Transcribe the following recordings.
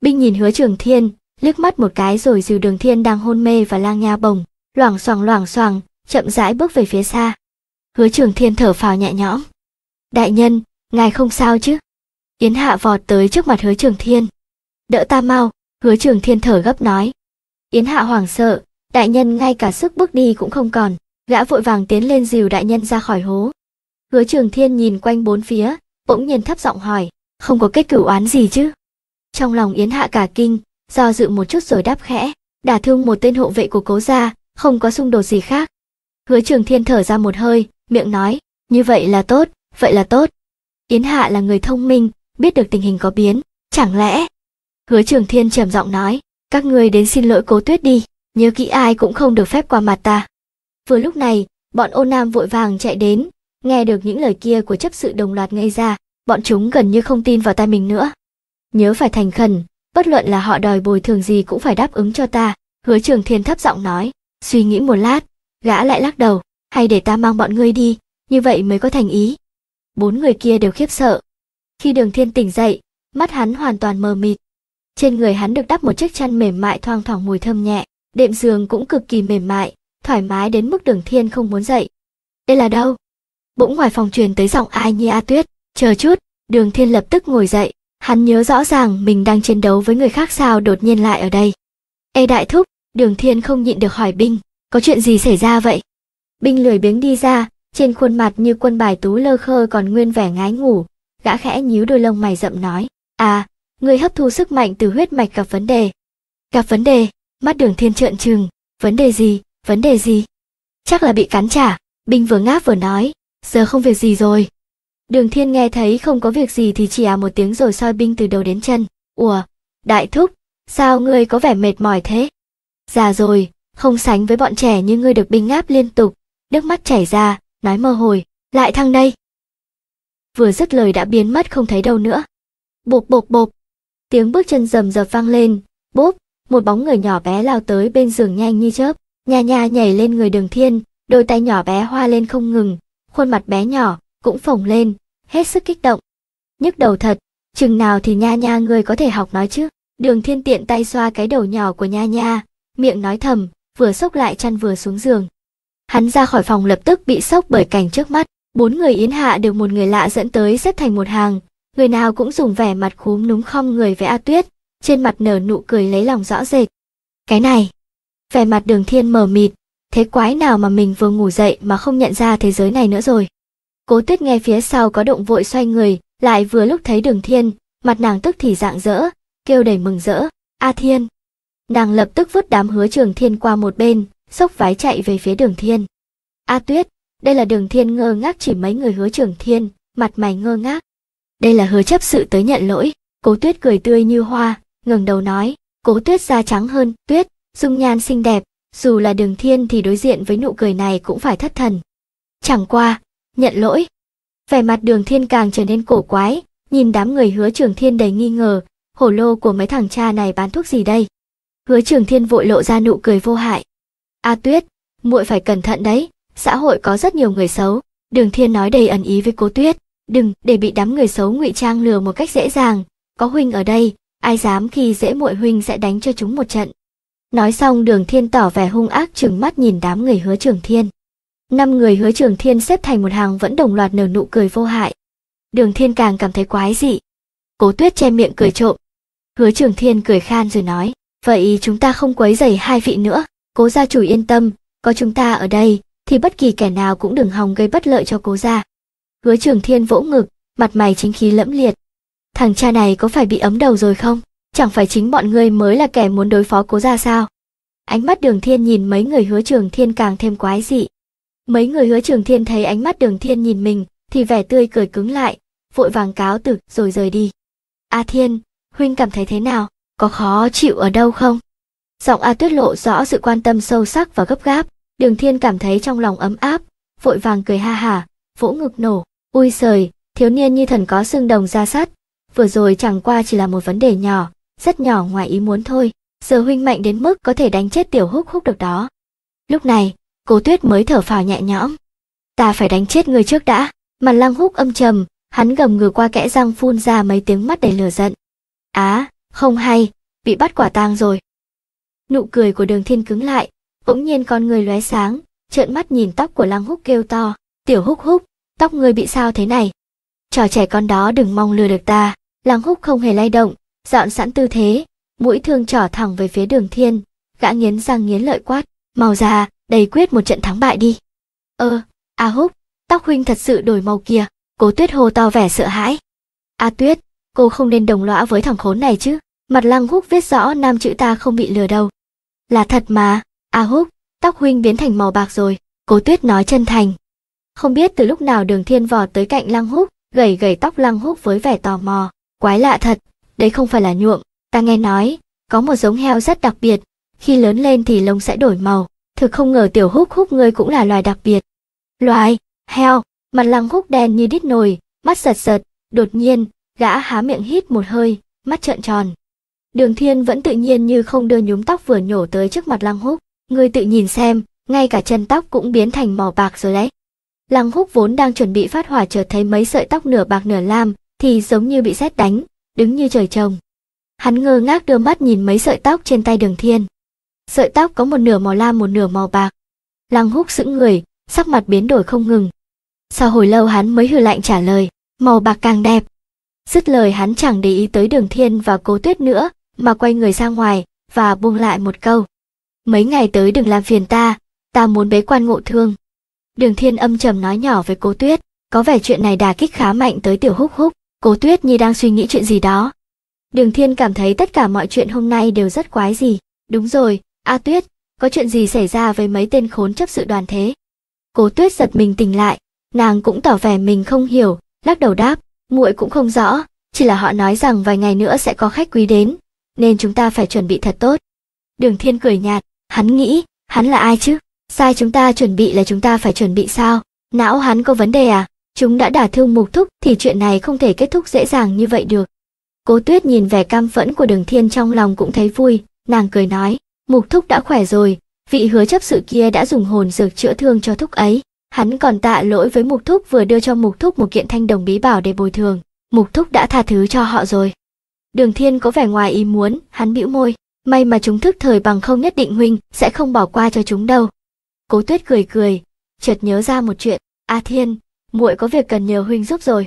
Binh nhìn hứa trường thiên, liếc mắt một cái rồi dìu đường thiên đang hôn mê và lang nha bồng, loảng xoảng loảng xoảng, chậm rãi bước về phía xa. Hứa trường thiên thở phào nhẹ nhõm. Đại nhân, ngài không sao chứ? Yến hạ vọt tới trước mặt hứa trường thiên. Đỡ ta mau, hứa trường thiên thở gấp nói. Yến hạ hoảng sợ, đại nhân ngay cả sức bước đi cũng không còn, gã vội vàng tiến lên dìu đại nhân ra khỏi hố. Hứa trường thiên nhìn quanh bốn phía, bỗng nhiên thấp giọng hỏi, không có kết cử oán gì chứ? Trong lòng Yến Hạ cả kinh, do dự một chút rồi đáp khẽ, đả thương một tên hộ vệ của cố gia, không có xung đột gì khác. Hứa Trường Thiên thở ra một hơi, miệng nói, như vậy là tốt, vậy là tốt. Yến Hạ là người thông minh, biết được tình hình có biến, chẳng lẽ? Hứa Trường Thiên trầm giọng nói, các ngươi đến xin lỗi cố tuyết đi, nhớ kỹ ai cũng không được phép qua mặt ta. Vừa lúc này, bọn ô nam vội vàng chạy đến, nghe được những lời kia của chấp sự đồng loạt ngây ra, bọn chúng gần như không tin vào tai mình nữa nhớ phải thành khẩn, bất luận là họ đòi bồi thường gì cũng phải đáp ứng cho ta, hứa trường thiên thấp giọng nói, suy nghĩ một lát, gã lại lắc đầu, hay để ta mang bọn ngươi đi, như vậy mới có thành ý. Bốn người kia đều khiếp sợ. Khi đường thiên tỉnh dậy, mắt hắn hoàn toàn mờ mịt. Trên người hắn được đắp một chiếc chăn mềm mại thoang thoảng mùi thơm nhẹ, đệm giường cũng cực kỳ mềm mại, thoải mái đến mức đường thiên không muốn dậy. Đây là đâu? Bỗng ngoài phòng truyền tới giọng ai nhi A Tuyết, chờ chút, đường thiên lập tức ngồi dậy, Hắn nhớ rõ ràng mình đang chiến đấu với người khác sao đột nhiên lại ở đây. Ê đại thúc, đường thiên không nhịn được hỏi binh, có chuyện gì xảy ra vậy? Binh lười biếng đi ra, trên khuôn mặt như quân bài tú lơ khơ còn nguyên vẻ ngái ngủ, gã khẽ nhíu đôi lông mày rậm nói, à, người hấp thu sức mạnh từ huyết mạch gặp vấn đề. Gặp vấn đề, mắt đường thiên trợn trừng, vấn đề gì, vấn đề gì? Chắc là bị cắn trả, binh vừa ngáp vừa nói, giờ không việc gì rồi, Đường Thiên nghe thấy không có việc gì thì chỉ à một tiếng rồi soi binh từ đầu đến chân. Ủa, đại thúc, sao ngươi có vẻ mệt mỏi thế? Già rồi, không sánh với bọn trẻ như ngươi được binh áp liên tục, nước mắt chảy ra, nói mơ hồi, lại thăng đây. Vừa dứt lời đã biến mất không thấy đâu nữa. Bộp bộp bộp, tiếng bước chân rầm rập vang lên, bốp, một bóng người nhỏ bé lao tới bên giường nhanh như chớp, nhà nhà nhảy lên người đường thiên, đôi tay nhỏ bé hoa lên không ngừng, khuôn mặt bé nhỏ cũng phồng lên, hết sức kích động. Nhức đầu thật, chừng nào thì nha nha người có thể học nói chứ. Đường thiên tiện tay xoa cái đầu nhỏ của nha nha, miệng nói thầm, vừa sốc lại chăn vừa xuống giường. Hắn ra khỏi phòng lập tức bị sốc bởi cảnh trước mắt, bốn người yến hạ được một người lạ dẫn tới xếp thành một hàng, người nào cũng dùng vẻ mặt khúm núm khom người với A Tuyết, trên mặt nở nụ cười lấy lòng rõ rệt. Cái này, vẻ mặt đường thiên mờ mịt, thế quái nào mà mình vừa ngủ dậy mà không nhận ra thế giới này nữa rồi. Cố Tuyết nghe phía sau có động vội xoay người, lại vừa lúc thấy Đường Thiên, mặt nàng tức thì dạng dỡ, kêu đầy mừng rỡ, "A Thiên!" Nàng lập tức vứt đám hứa Trường Thiên qua một bên, sốc vái chạy về phía Đường Thiên. "A Tuyết, đây là Đường Thiên ngơ ngác chỉ mấy người hứa Trường Thiên, mặt mày ngơ ngác. Đây là hứa chấp sự tới nhận lỗi." Cố Tuyết cười tươi như hoa, ngẩng đầu nói, "Cố Tuyết da trắng hơn, Tuyết, dung nhan xinh đẹp, dù là Đường Thiên thì đối diện với nụ cười này cũng phải thất thần." Chẳng qua, nhận lỗi. Vẻ mặt đường thiên càng trở nên cổ quái, nhìn đám người hứa trường thiên đầy nghi ngờ, hổ lô của mấy thằng cha này bán thuốc gì đây? Hứa trường thiên vội lộ ra nụ cười vô hại. A à, tuyết, muội phải cẩn thận đấy, xã hội có rất nhiều người xấu. Đường thiên nói đầy ẩn ý với cố tuyết, đừng để bị đám người xấu ngụy trang lừa một cách dễ dàng, có huynh ở đây, ai dám khi dễ muội huynh sẽ đánh cho chúng một trận. Nói xong đường thiên tỏ vẻ hung ác trừng mắt nhìn đám người hứa trường thiên năm người hứa trường thiên xếp thành một hàng vẫn đồng loạt nở nụ cười vô hại đường thiên càng cảm thấy quái dị cố tuyết che miệng cười trộm hứa trường thiên cười khan rồi nói vậy chúng ta không quấy rầy hai vị nữa cố gia chủ yên tâm có chúng ta ở đây thì bất kỳ kẻ nào cũng đừng hòng gây bất lợi cho cố gia hứa trường thiên vỗ ngực mặt mày chính khí lẫm liệt thằng cha này có phải bị ấm đầu rồi không chẳng phải chính bọn ngươi mới là kẻ muốn đối phó cố gia sao ánh mắt đường thiên nhìn mấy người hứa trường thiên càng thêm quái dị Mấy người hứa trường thiên thấy ánh mắt đường thiên nhìn mình, thì vẻ tươi cười cứng lại, vội vàng cáo từ rồi rời đi. A thiên, huynh cảm thấy thế nào, có khó chịu ở đâu không? Giọng A tuyết lộ rõ sự quan tâm sâu sắc và gấp gáp, đường thiên cảm thấy trong lòng ấm áp, vội vàng cười ha hả, vỗ ngực nổ, ui sời, thiếu niên như thần có xương đồng ra sắt, vừa rồi chẳng qua chỉ là một vấn đề nhỏ, rất nhỏ ngoài ý muốn thôi, giờ huynh mạnh đến mức có thể đánh chết tiểu húc húc được đó. Lúc này, cố tuyết mới thở phào nhẹ nhõm ta phải đánh chết người trước đã mặt lăng húc âm trầm hắn gầm ngừ qua kẽ răng phun ra mấy tiếng mắt đầy lửa giận á à, không hay bị bắt quả tang rồi nụ cười của đường thiên cứng lại bỗng nhiên con người lóe sáng trợn mắt nhìn tóc của lăng húc kêu to tiểu húc húc tóc ngươi bị sao thế này trò trẻ con đó đừng mong lừa được ta lăng húc không hề lay động dọn sẵn tư thế mũi thương trỏ thẳng về phía đường thiên gã nghiến răng nghiến lợi quát mau ra đầy quyết một trận thắng bại đi. Ơ, ờ, A à Húc, tóc huynh thật sự đổi màu kìa, cố tuyết hồ to vẻ sợ hãi. A Tuyết, cô không nên đồng lõa với thằng khốn này chứ, mặt lăng húc viết rõ nam chữ ta không bị lừa đâu. Là thật mà, A à Húc, tóc huynh biến thành màu bạc rồi, cố tuyết nói chân thành. Không biết từ lúc nào đường thiên vò tới cạnh lăng húc, gầy gầy tóc lăng húc với vẻ tò mò, quái lạ thật, đấy không phải là nhuộm, ta nghe nói, có một giống heo rất đặc biệt, khi lớn lên thì lông sẽ đổi màu, thực không ngờ tiểu húc húc ngươi cũng là loài đặc biệt. Loài, heo, mặt lăng húc đen như đít nồi, mắt sật sật, đột nhiên, gã há miệng hít một hơi, mắt trợn tròn. Đường thiên vẫn tự nhiên như không đưa nhúm tóc vừa nhổ tới trước mặt lăng húc, ngươi tự nhìn xem, ngay cả chân tóc cũng biến thành màu bạc rồi đấy. Lăng húc vốn đang chuẩn bị phát hỏa chợt thấy mấy sợi tóc nửa bạc nửa lam, thì giống như bị xét đánh, đứng như trời trồng. Hắn ngơ ngác đưa mắt nhìn mấy sợi tóc trên tay đường thiên sợi tóc có một nửa màu lam một nửa màu bạc. Lăng húc sững người, sắc mặt biến đổi không ngừng. Sau hồi lâu hắn mới hừ lạnh trả lời, màu bạc càng đẹp. Dứt lời hắn chẳng để ý tới đường thiên và cố tuyết nữa, mà quay người ra ngoài, và buông lại một câu. Mấy ngày tới đừng làm phiền ta, ta muốn bế quan ngộ thương. Đường thiên âm trầm nói nhỏ với cố tuyết, có vẻ chuyện này đà kích khá mạnh tới tiểu húc húc, cố tuyết như đang suy nghĩ chuyện gì đó. Đường thiên cảm thấy tất cả mọi chuyện hôm nay đều rất quái gì. Đúng rồi, A Tuyết, có chuyện gì xảy ra với mấy tên khốn chấp sự đoàn thế? Cố Tuyết giật mình tỉnh lại, nàng cũng tỏ vẻ mình không hiểu, lắc đầu đáp, muội cũng không rõ, chỉ là họ nói rằng vài ngày nữa sẽ có khách quý đến, nên chúng ta phải chuẩn bị thật tốt. Đường Thiên cười nhạt, hắn nghĩ, hắn là ai chứ? Sai chúng ta chuẩn bị là chúng ta phải chuẩn bị sao? Não hắn có vấn đề à? Chúng đã đả thương mục thúc thì chuyện này không thể kết thúc dễ dàng như vậy được. Cố Tuyết nhìn vẻ cam phẫn của Đường Thiên trong lòng cũng thấy vui, nàng cười nói, Mục thúc đã khỏe rồi, vị hứa chấp sự kia đã dùng hồn dược chữa thương cho thúc ấy. Hắn còn tạ lỗi với mục thúc vừa đưa cho mục thúc một kiện thanh đồng bí bảo để bồi thường. Mục thúc đã tha thứ cho họ rồi. Đường thiên có vẻ ngoài ý muốn, hắn bĩu môi. May mà chúng thức thời bằng không nhất định huynh sẽ không bỏ qua cho chúng đâu. Cố tuyết cười cười, chợt nhớ ra một chuyện. A à thiên, muội có việc cần nhờ huynh giúp rồi.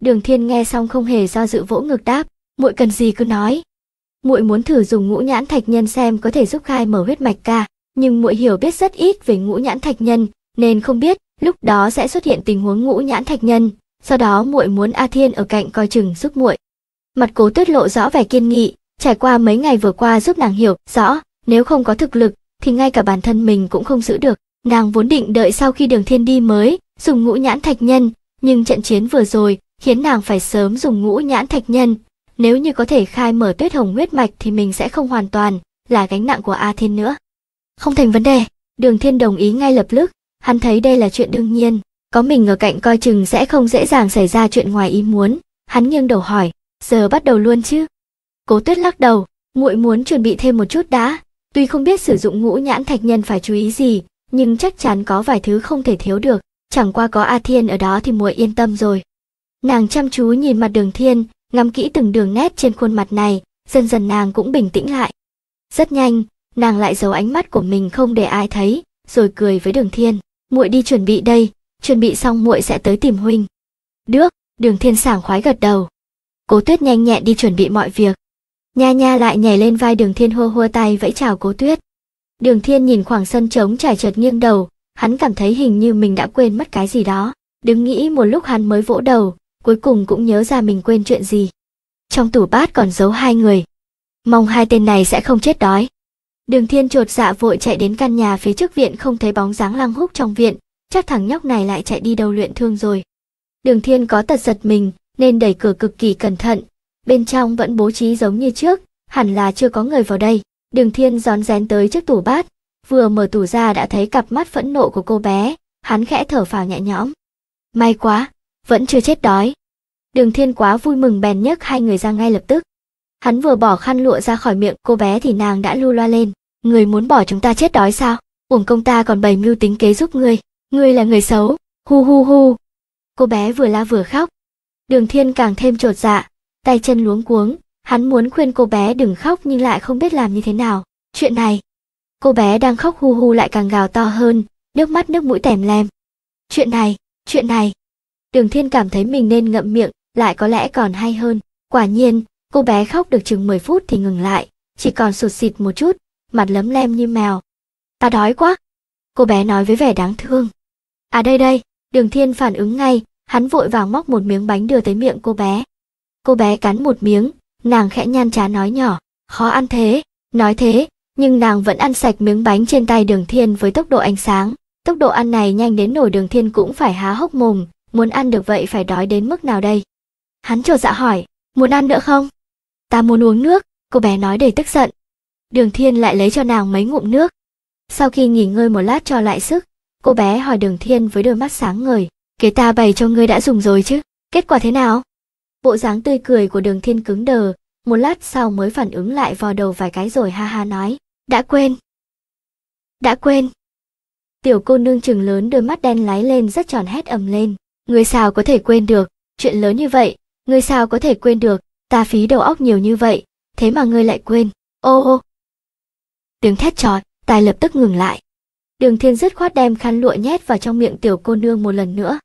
Đường thiên nghe xong không hề do dự vỗ ngực đáp, muội cần gì cứ nói, muội muốn thử dùng ngũ nhãn thạch nhân xem có thể giúp khai mở huyết mạch ca nhưng muội hiểu biết rất ít về ngũ nhãn thạch nhân nên không biết lúc đó sẽ xuất hiện tình huống ngũ nhãn thạch nhân sau đó muội muốn a thiên ở cạnh coi chừng giúp muội mặt cố tuyết lộ rõ vẻ kiên nghị trải qua mấy ngày vừa qua giúp nàng hiểu rõ nếu không có thực lực thì ngay cả bản thân mình cũng không giữ được nàng vốn định đợi sau khi đường thiên đi mới dùng ngũ nhãn thạch nhân nhưng trận chiến vừa rồi khiến nàng phải sớm dùng ngũ nhãn thạch nhân nếu như có thể khai mở tuyết hồng huyết mạch thì mình sẽ không hoàn toàn là gánh nặng của A Thiên nữa. Không thành vấn đề, Đường Thiên đồng ý ngay lập tức, hắn thấy đây là chuyện đương nhiên, có mình ở cạnh coi chừng sẽ không dễ dàng xảy ra chuyện ngoài ý muốn, hắn nghiêng đầu hỏi, giờ bắt đầu luôn chứ? Cố Tuyết lắc đầu, muội muốn chuẩn bị thêm một chút đã, tuy không biết sử dụng ngũ nhãn thạch nhân phải chú ý gì, nhưng chắc chắn có vài thứ không thể thiếu được, chẳng qua có A Thiên ở đó thì muội yên tâm rồi. Nàng chăm chú nhìn mặt Đường Thiên, ngắm kỹ từng đường nét trên khuôn mặt này, dần dần nàng cũng bình tĩnh lại. Rất nhanh, nàng lại giấu ánh mắt của mình không để ai thấy, rồi cười với Đường Thiên, "Muội đi chuẩn bị đây, chuẩn bị xong muội sẽ tới tìm huynh." "Được." Đường Thiên sảng khoái gật đầu. Cố Tuyết nhanh nhẹn đi chuẩn bị mọi việc. Nha Nha lại nhảy lên vai Đường Thiên hô hô tay vẫy chào Cố Tuyết. Đường Thiên nhìn khoảng sân trống trải chợt nghiêng đầu, hắn cảm thấy hình như mình đã quên mất cái gì đó. Đứng nghĩ một lúc hắn mới vỗ đầu, cuối cùng cũng nhớ ra mình quên chuyện gì. Trong tủ bát còn giấu hai người. Mong hai tên này sẽ không chết đói. Đường thiên trột dạ vội chạy đến căn nhà phía trước viện không thấy bóng dáng lăng húc trong viện, chắc thằng nhóc này lại chạy đi đâu luyện thương rồi. Đường thiên có tật giật mình, nên đẩy cửa cực kỳ cẩn thận. Bên trong vẫn bố trí giống như trước, hẳn là chưa có người vào đây. Đường thiên gión rén tới trước tủ bát, vừa mở tủ ra đã thấy cặp mắt phẫn nộ của cô bé, hắn khẽ thở phào nhẹ nhõm. May quá, vẫn chưa chết đói đường thiên quá vui mừng bèn nhấc hai người ra ngay lập tức hắn vừa bỏ khăn lụa ra khỏi miệng cô bé thì nàng đã lu loa lên người muốn bỏ chúng ta chết đói sao uổng công ta còn bày mưu tính kế giúp ngươi ngươi là người xấu hu hu hu cô bé vừa la vừa khóc đường thiên càng thêm trột dạ tay chân luống cuống hắn muốn khuyên cô bé đừng khóc nhưng lại không biết làm như thế nào chuyện này cô bé đang khóc hu hu lại càng gào to hơn nước mắt nước mũi tèm lem chuyện này chuyện này Đường Thiên cảm thấy mình nên ngậm miệng, lại có lẽ còn hay hơn. Quả nhiên, cô bé khóc được chừng 10 phút thì ngừng lại, chỉ còn sụt xịt một chút, mặt lấm lem như mèo. Ta đói quá. Cô bé nói với vẻ đáng thương. À đây đây, Đường Thiên phản ứng ngay, hắn vội vàng móc một miếng bánh đưa tới miệng cô bé. Cô bé cắn một miếng, nàng khẽ nhăn trá nói nhỏ, khó ăn thế, nói thế, nhưng nàng vẫn ăn sạch miếng bánh trên tay Đường Thiên với tốc độ ánh sáng. Tốc độ ăn này nhanh đến nổi Đường Thiên cũng phải há hốc mồm, muốn ăn được vậy phải đói đến mức nào đây? Hắn trột dạ hỏi, muốn ăn nữa không? Ta muốn uống nước, cô bé nói đầy tức giận. Đường Thiên lại lấy cho nàng mấy ngụm nước. Sau khi nghỉ ngơi một lát cho lại sức, cô bé hỏi Đường Thiên với đôi mắt sáng ngời, "Kế ta bày cho ngươi đã dùng rồi chứ, kết quả thế nào?" Bộ dáng tươi cười của Đường Thiên cứng đờ, một lát sau mới phản ứng lại vò đầu vài cái rồi ha ha nói, "Đã quên." "Đã quên." Tiểu cô nương trừng lớn đôi mắt đen láy lên rất tròn hét ầm lên người sao có thể quên được, chuyện lớn như vậy, người sao có thể quên được, ta phí đầu óc nhiều như vậy, thế mà ngươi lại quên, ô ô. Tiếng thét chói tài lập tức ngừng lại. Đường thiên dứt khoát đem khăn lụa nhét vào trong miệng tiểu cô nương một lần nữa.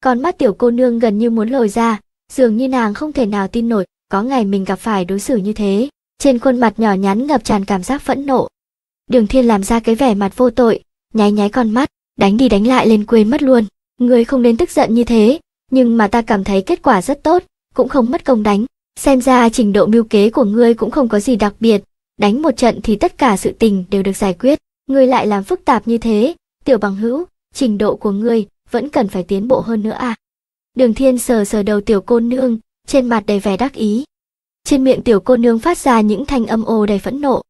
Con mắt tiểu cô nương gần như muốn lồi ra, dường như nàng không thể nào tin nổi, có ngày mình gặp phải đối xử như thế. Trên khuôn mặt nhỏ nhắn ngập tràn cảm giác phẫn nộ. Đường thiên làm ra cái vẻ mặt vô tội, nháy nháy con mắt, đánh đi đánh lại lên quên mất luôn. Ngươi không nên tức giận như thế, nhưng mà ta cảm thấy kết quả rất tốt, cũng không mất công đánh. Xem ra trình độ mưu kế của ngươi cũng không có gì đặc biệt, đánh một trận thì tất cả sự tình đều được giải quyết. Ngươi lại làm phức tạp như thế, tiểu bằng hữu, trình độ của ngươi vẫn cần phải tiến bộ hơn nữa à. Đường thiên sờ sờ đầu tiểu cô nương, trên mặt đầy vẻ đắc ý. Trên miệng tiểu cô nương phát ra những thanh âm ô đầy phẫn nộ.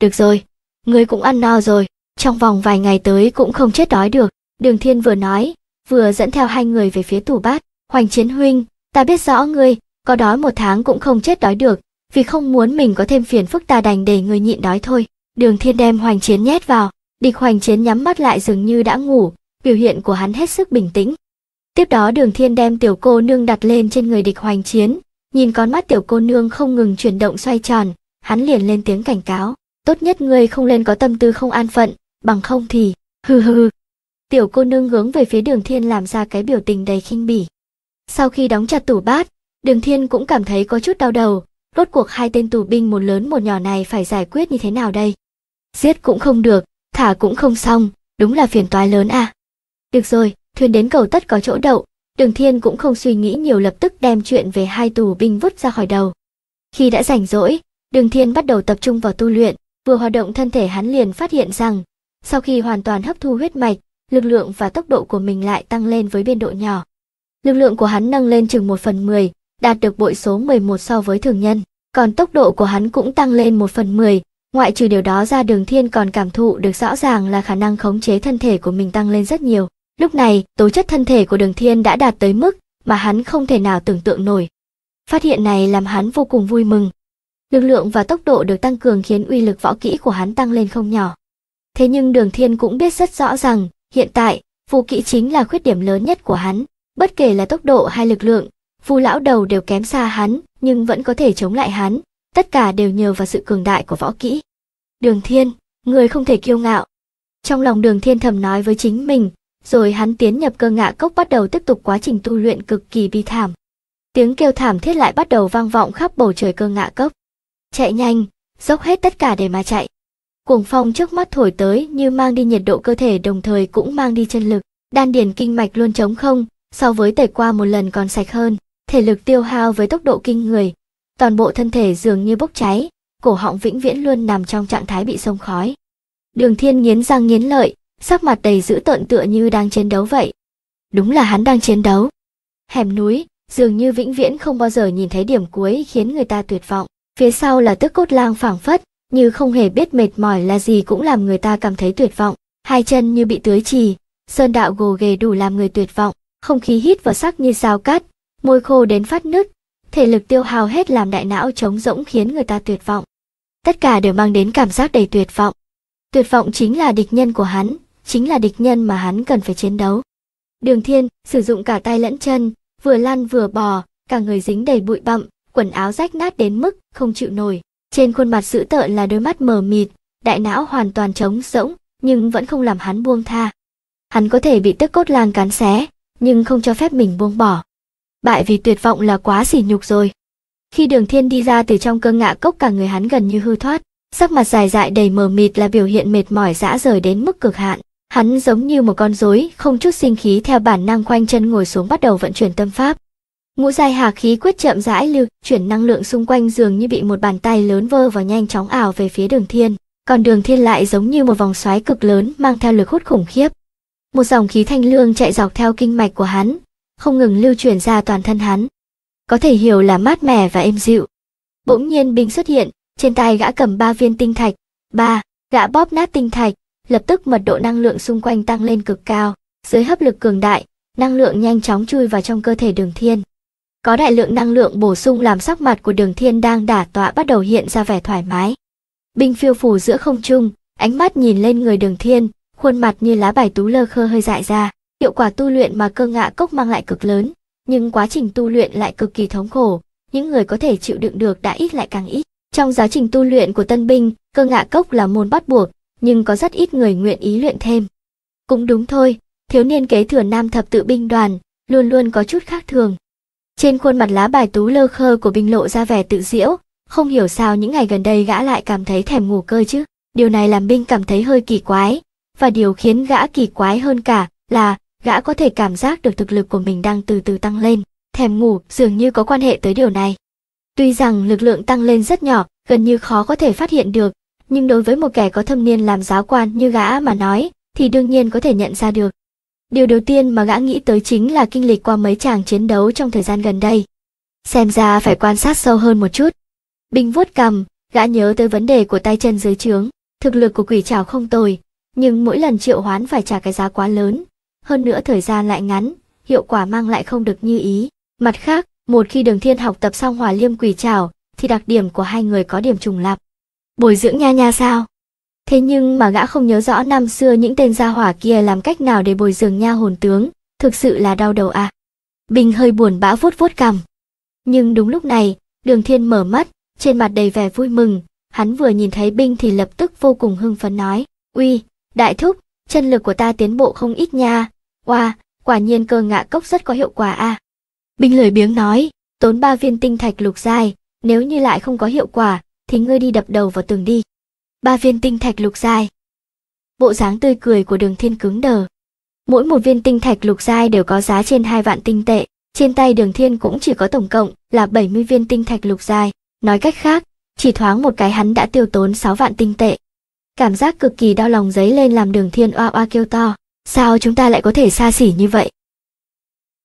Được rồi, ngươi cũng ăn no rồi, trong vòng vài ngày tới cũng không chết đói được. Đường thiên vừa nói, vừa dẫn theo hai người về phía tủ bát. Hoành chiến huynh, ta biết rõ ngươi, có đói một tháng cũng không chết đói được, vì không muốn mình có thêm phiền phức ta đành để người nhịn đói thôi. Đường thiên đem hoành chiến nhét vào, địch hoành chiến nhắm mắt lại dường như đã ngủ, biểu hiện của hắn hết sức bình tĩnh. Tiếp đó đường thiên đem tiểu cô nương đặt lên trên người địch hoành chiến, nhìn con mắt tiểu cô nương không ngừng chuyển động xoay tròn, hắn liền lên tiếng cảnh cáo. Tốt nhất ngươi không lên có tâm tư không an phận, bằng không thì, hừ hừ, tiểu cô nương hướng về phía đường thiên làm ra cái biểu tình đầy khinh bỉ. Sau khi đóng chặt tủ bát, đường thiên cũng cảm thấy có chút đau đầu, rốt cuộc hai tên tù binh một lớn một nhỏ này phải giải quyết như thế nào đây? Giết cũng không được, thả cũng không xong, đúng là phiền toái lớn à. Được rồi, thuyền đến cầu tất có chỗ đậu, đường thiên cũng không suy nghĩ nhiều lập tức đem chuyện về hai tù binh vứt ra khỏi đầu. Khi đã rảnh rỗi, đường thiên bắt đầu tập trung vào tu luyện, vừa hoạt động thân thể hắn liền phát hiện rằng, sau khi hoàn toàn hấp thu huyết mạch, lực lượng và tốc độ của mình lại tăng lên với biên độ nhỏ. Lực lượng của hắn nâng lên chừng 1 phần 10, đạt được bội số 11 so với thường nhân. Còn tốc độ của hắn cũng tăng lên 1 phần 10, ngoại trừ điều đó ra đường thiên còn cảm thụ được rõ ràng là khả năng khống chế thân thể của mình tăng lên rất nhiều. Lúc này, tố chất thân thể của đường thiên đã đạt tới mức mà hắn không thể nào tưởng tượng nổi. Phát hiện này làm hắn vô cùng vui mừng. Lực lượng và tốc độ được tăng cường khiến uy lực võ kỹ của hắn tăng lên không nhỏ. Thế nhưng đường thiên cũng biết rất rõ rằng Hiện tại, phù kỵ chính là khuyết điểm lớn nhất của hắn, bất kể là tốc độ hay lực lượng, phù lão đầu đều kém xa hắn, nhưng vẫn có thể chống lại hắn, tất cả đều nhờ vào sự cường đại của võ kỹ. Đường Thiên, người không thể kiêu ngạo. Trong lòng Đường Thiên thầm nói với chính mình, rồi hắn tiến nhập cơ ngạ cốc bắt đầu tiếp tục quá trình tu luyện cực kỳ bi thảm. Tiếng kêu thảm thiết lại bắt đầu vang vọng khắp bầu trời cơ ngạ cốc. Chạy nhanh, dốc hết tất cả để mà chạy. Cuồng phong trước mắt thổi tới như mang đi nhiệt độ cơ thể đồng thời cũng mang đi chân lực. Đan điền kinh mạch luôn trống không, so với tẩy qua một lần còn sạch hơn. Thể lực tiêu hao với tốc độ kinh người. Toàn bộ thân thể dường như bốc cháy, cổ họng vĩnh viễn luôn nằm trong trạng thái bị sông khói. Đường thiên nghiến răng nghiến lợi, sắc mặt đầy dữ tợn tựa như đang chiến đấu vậy. Đúng là hắn đang chiến đấu. Hẻm núi, dường như vĩnh viễn không bao giờ nhìn thấy điểm cuối khiến người ta tuyệt vọng. Phía sau là tức cốt lang phảng phất, như không hề biết mệt mỏi là gì cũng làm người ta cảm thấy tuyệt vọng. Hai chân như bị tưới trì, sơn đạo gồ ghề đủ làm người tuyệt vọng, không khí hít vào sắc như dao cắt, môi khô đến phát nứt, thể lực tiêu hao hết làm đại não trống rỗng khiến người ta tuyệt vọng. Tất cả đều mang đến cảm giác đầy tuyệt vọng. Tuyệt vọng chính là địch nhân của hắn, chính là địch nhân mà hắn cần phải chiến đấu. Đường Thiên sử dụng cả tay lẫn chân, vừa lăn vừa bò, cả người dính đầy bụi bặm, quần áo rách nát đến mức không chịu nổi. Trên khuôn mặt dữ tợn là đôi mắt mờ mịt, đại não hoàn toàn trống rỗng, nhưng vẫn không làm hắn buông tha. Hắn có thể bị tức cốt lang cắn xé, nhưng không cho phép mình buông bỏ. Bại vì tuyệt vọng là quá sỉ nhục rồi. Khi đường thiên đi ra từ trong cơn ngạ cốc cả người hắn gần như hư thoát, sắc mặt dài dại đầy mờ mịt là biểu hiện mệt mỏi dã rời đến mức cực hạn. Hắn giống như một con rối, không chút sinh khí theo bản năng khoanh chân ngồi xuống bắt đầu vận chuyển tâm pháp. Ngũ dài hạc khí quyết chậm rãi lưu chuyển năng lượng xung quanh dường như bị một bàn tay lớn vơ vào nhanh chóng ảo về phía đường thiên. Còn đường thiên lại giống như một vòng xoáy cực lớn mang theo lực hút khủng khiếp. Một dòng khí thanh lương chạy dọc theo kinh mạch của hắn, không ngừng lưu chuyển ra toàn thân hắn. Có thể hiểu là mát mẻ và êm dịu. Bỗng nhiên binh xuất hiện, trên tay gã cầm ba viên tinh thạch. Ba, gã bóp nát tinh thạch, lập tức mật độ năng lượng xung quanh tăng lên cực cao. Dưới hấp lực cường đại, năng lượng nhanh chóng chui vào trong cơ thể đường thiên có đại lượng năng lượng bổ sung làm sắc mặt của đường thiên đang đả tọa bắt đầu hiện ra vẻ thoải mái. Binh phiêu phù giữa không trung, ánh mắt nhìn lên người đường thiên, khuôn mặt như lá bài tú lơ khơ hơi dại ra. Hiệu quả tu luyện mà cơ ngạ cốc mang lại cực lớn, nhưng quá trình tu luyện lại cực kỳ thống khổ, những người có thể chịu đựng được đã ít lại càng ít. Trong giáo trình tu luyện của tân binh, cơ ngạ cốc là môn bắt buộc, nhưng có rất ít người nguyện ý luyện thêm. Cũng đúng thôi, thiếu niên kế thừa nam thập tự binh đoàn, luôn luôn có chút khác thường, trên khuôn mặt lá bài tú lơ khơ của Bình lộ ra vẻ tự diễu, không hiểu sao những ngày gần đây gã lại cảm thấy thèm ngủ cơ chứ. Điều này làm Binh cảm thấy hơi kỳ quái, và điều khiến gã kỳ quái hơn cả là gã có thể cảm giác được thực lực của mình đang từ từ tăng lên. Thèm ngủ dường như có quan hệ tới điều này. Tuy rằng lực lượng tăng lên rất nhỏ, gần như khó có thể phát hiện được, nhưng đối với một kẻ có thâm niên làm giáo quan như gã mà nói, thì đương nhiên có thể nhận ra được. Điều đầu tiên mà gã nghĩ tới chính là kinh lịch qua mấy chàng chiến đấu trong thời gian gần đây. Xem ra phải quan sát sâu hơn một chút. Bình vuốt cầm, gã nhớ tới vấn đề của tay chân dưới trướng. Thực lực của quỷ trào không tồi, nhưng mỗi lần triệu hoán phải trả cái giá quá lớn. Hơn nữa thời gian lại ngắn, hiệu quả mang lại không được như ý. Mặt khác, một khi đường thiên học tập xong hòa liêm quỷ trào, thì đặc điểm của hai người có điểm trùng lặp. Bồi dưỡng nha nha sao? Thế nhưng mà gã không nhớ rõ năm xưa những tên gia hỏa kia làm cách nào để bồi dưỡng nha hồn tướng, thực sự là đau đầu à. Bình hơi buồn bã vuốt vuốt cằm. Nhưng đúng lúc này, đường thiên mở mắt, trên mặt đầy vẻ vui mừng, hắn vừa nhìn thấy Binh thì lập tức vô cùng hưng phấn nói, uy, đại thúc, chân lực của ta tiến bộ không ít nha, oa, wow, quả nhiên cơ ngạ cốc rất có hiệu quả à. Binh lười biếng nói, tốn ba viên tinh thạch lục dài, nếu như lại không có hiệu quả, thì ngươi đi đập đầu vào tường đi ba viên tinh thạch lục giai. Bộ dáng tươi cười của Đường Thiên cứng đờ. Mỗi một viên tinh thạch lục giai đều có giá trên hai vạn tinh tệ, trên tay Đường Thiên cũng chỉ có tổng cộng là 70 viên tinh thạch lục giai, nói cách khác, chỉ thoáng một cái hắn đã tiêu tốn 6 vạn tinh tệ. Cảm giác cực kỳ đau lòng giấy lên làm Đường Thiên oa oa kêu to, sao chúng ta lại có thể xa xỉ như vậy?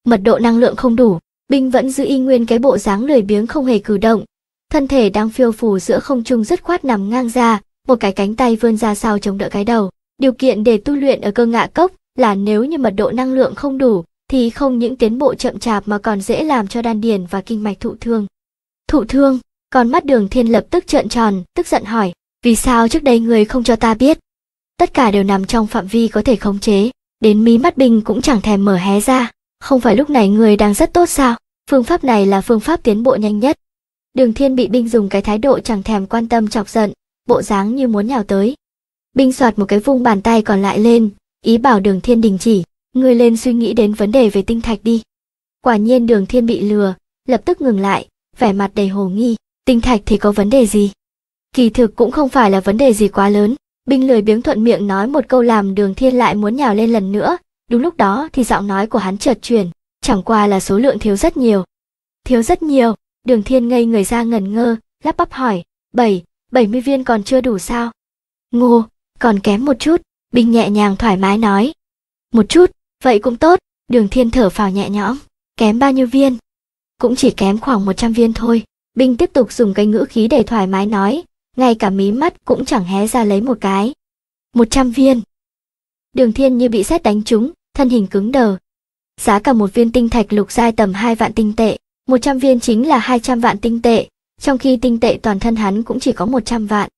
Mật độ năng lượng không đủ, binh vẫn giữ y nguyên cái bộ dáng lười biếng không hề cử động, thân thể đang phiêu phù giữa không trung rất khoát nằm ngang ra, một cái cánh tay vươn ra sau chống đỡ cái đầu. Điều kiện để tu luyện ở cơ ngạ cốc là nếu như mật độ năng lượng không đủ, thì không những tiến bộ chậm chạp mà còn dễ làm cho đan điền và kinh mạch thụ thương. Thụ thương, còn mắt đường thiên lập tức trợn tròn, tức giận hỏi, vì sao trước đây người không cho ta biết? Tất cả đều nằm trong phạm vi có thể khống chế, đến mí mắt bình cũng chẳng thèm mở hé ra, không phải lúc này người đang rất tốt sao, phương pháp này là phương pháp tiến bộ nhanh nhất. Đường thiên bị binh dùng cái thái độ chẳng thèm quan tâm chọc giận, bộ dáng như muốn nhào tới. Binh soạt một cái vung bàn tay còn lại lên, ý bảo đường thiên đình chỉ, ngươi lên suy nghĩ đến vấn đề về tinh thạch đi. Quả nhiên đường thiên bị lừa, lập tức ngừng lại, vẻ mặt đầy hồ nghi, tinh thạch thì có vấn đề gì? Kỳ thực cũng không phải là vấn đề gì quá lớn, binh lười biếng thuận miệng nói một câu làm đường thiên lại muốn nhào lên lần nữa, đúng lúc đó thì giọng nói của hắn chợt chuyển, chẳng qua là số lượng thiếu rất nhiều. Thiếu rất nhiều, đường thiên ngây người ra ngẩn ngơ, lắp bắp hỏi, bảy 70 viên còn chưa đủ sao? Ngô, còn kém một chút, Bình nhẹ nhàng thoải mái nói. Một chút, vậy cũng tốt, đường thiên thở phào nhẹ nhõm, kém bao nhiêu viên? Cũng chỉ kém khoảng 100 viên thôi, Bình tiếp tục dùng cái ngữ khí để thoải mái nói, ngay cả mí mắt cũng chẳng hé ra lấy một cái. 100 viên. Đường thiên như bị sét đánh trúng, thân hình cứng đờ. Giá cả một viên tinh thạch lục giai tầm 2 vạn tinh tệ, 100 viên chính là 200 vạn tinh tệ, trong khi tinh tệ toàn thân hắn cũng chỉ có 100 vạn.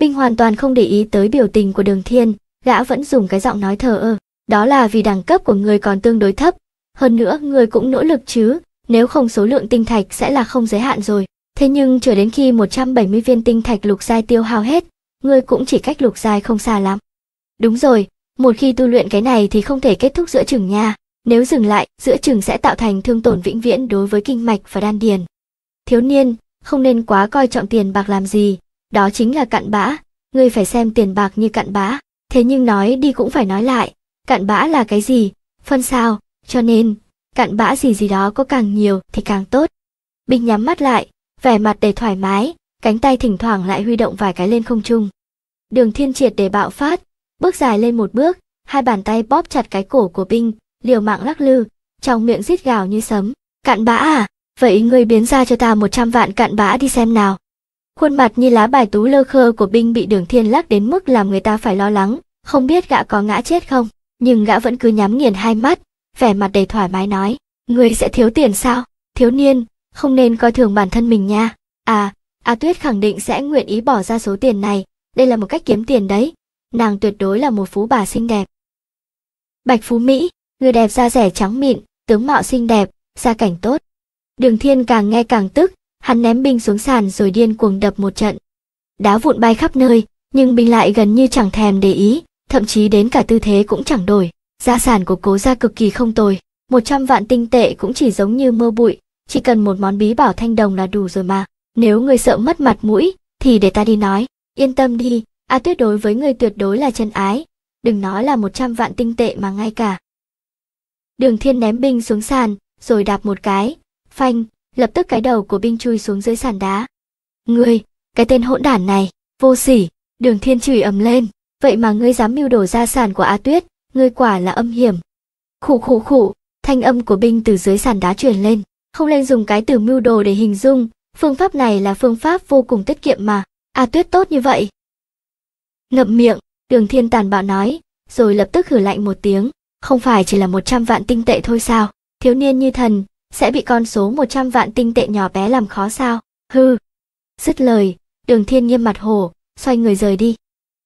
Binh hoàn toàn không để ý tới biểu tình của đường thiên, gã vẫn dùng cái giọng nói thờ ơ. Đó là vì đẳng cấp của người còn tương đối thấp. Hơn nữa người cũng nỗ lực chứ, nếu không số lượng tinh thạch sẽ là không giới hạn rồi. Thế nhưng chờ đến khi 170 viên tinh thạch lục giai tiêu hao hết, người cũng chỉ cách lục giai không xa lắm. Đúng rồi, một khi tu luyện cái này thì không thể kết thúc giữa chừng nha. Nếu dừng lại, giữa chừng sẽ tạo thành thương tổn vĩnh viễn đối với kinh mạch và đan điền. Thiếu niên, không nên quá coi trọng tiền bạc làm gì, đó chính là cặn bã, ngươi phải xem tiền bạc như cặn bã, thế nhưng nói đi cũng phải nói lại, cặn bã là cái gì, phân sao, cho nên, cặn bã gì gì đó có càng nhiều thì càng tốt. Bình nhắm mắt lại, vẻ mặt để thoải mái, cánh tay thỉnh thoảng lại huy động vài cái lên không trung. Đường thiên triệt để bạo phát, bước dài lên một bước, hai bàn tay bóp chặt cái cổ của Binh, liều mạng lắc lư, trong miệng rít gào như sấm. cặn bã à, vậy ngươi biến ra cho ta một trăm vạn cạn bã đi xem nào. Khuôn mặt như lá bài tú lơ khơ của binh bị đường thiên lắc đến mức làm người ta phải lo lắng, không biết gã có ngã chết không, nhưng gã vẫn cứ nhắm nghiền hai mắt, vẻ mặt đầy thoải mái nói, ngươi sẽ thiếu tiền sao, thiếu niên, không nên coi thường bản thân mình nha. À, A Tuyết khẳng định sẽ nguyện ý bỏ ra số tiền này, đây là một cách kiếm tiền đấy, nàng tuyệt đối là một phú bà xinh đẹp. Bạch Phú Mỹ, người đẹp da rẻ trắng mịn, tướng mạo xinh đẹp, gia cảnh tốt, Đường Thiên càng nghe càng tức, hắn ném binh xuống sàn rồi điên cuồng đập một trận. Đá vụn bay khắp nơi, nhưng binh lại gần như chẳng thèm để ý, thậm chí đến cả tư thế cũng chẳng đổi. Gia sản của cố gia cực kỳ không tồi, 100 vạn tinh tệ cũng chỉ giống như mưa bụi, chỉ cần một món bí bảo thanh đồng là đủ rồi mà. Nếu người sợ mất mặt mũi, thì để ta đi nói. Yên tâm đi, A à, tuyết đối với người tuyệt đối là chân ái, đừng nói là 100 vạn tinh tệ mà ngay cả. Đường thiên ném binh xuống sàn, rồi đạp một cái, phanh, lập tức cái đầu của binh chui xuống dưới sàn đá. Ngươi, cái tên hỗn đản này, vô sỉ, đường thiên chửi ầm lên, vậy mà ngươi dám mưu đồ gia sản của a Tuyết, ngươi quả là âm hiểm. Khủ khủ khủ, thanh âm của binh từ dưới sàn đá truyền lên, không nên dùng cái từ mưu đồ để hình dung, phương pháp này là phương pháp vô cùng tiết kiệm mà, a Tuyết tốt như vậy. Ngậm miệng, đường thiên tàn bạo nói, rồi lập tức hử lạnh một tiếng, không phải chỉ là một trăm vạn tinh tệ thôi sao, thiếu niên như thần, sẽ bị con số 100 vạn tinh tệ nhỏ bé làm khó sao? Hừ. Dứt lời, Đường Thiên nghiêm mặt hồ, xoay người rời đi.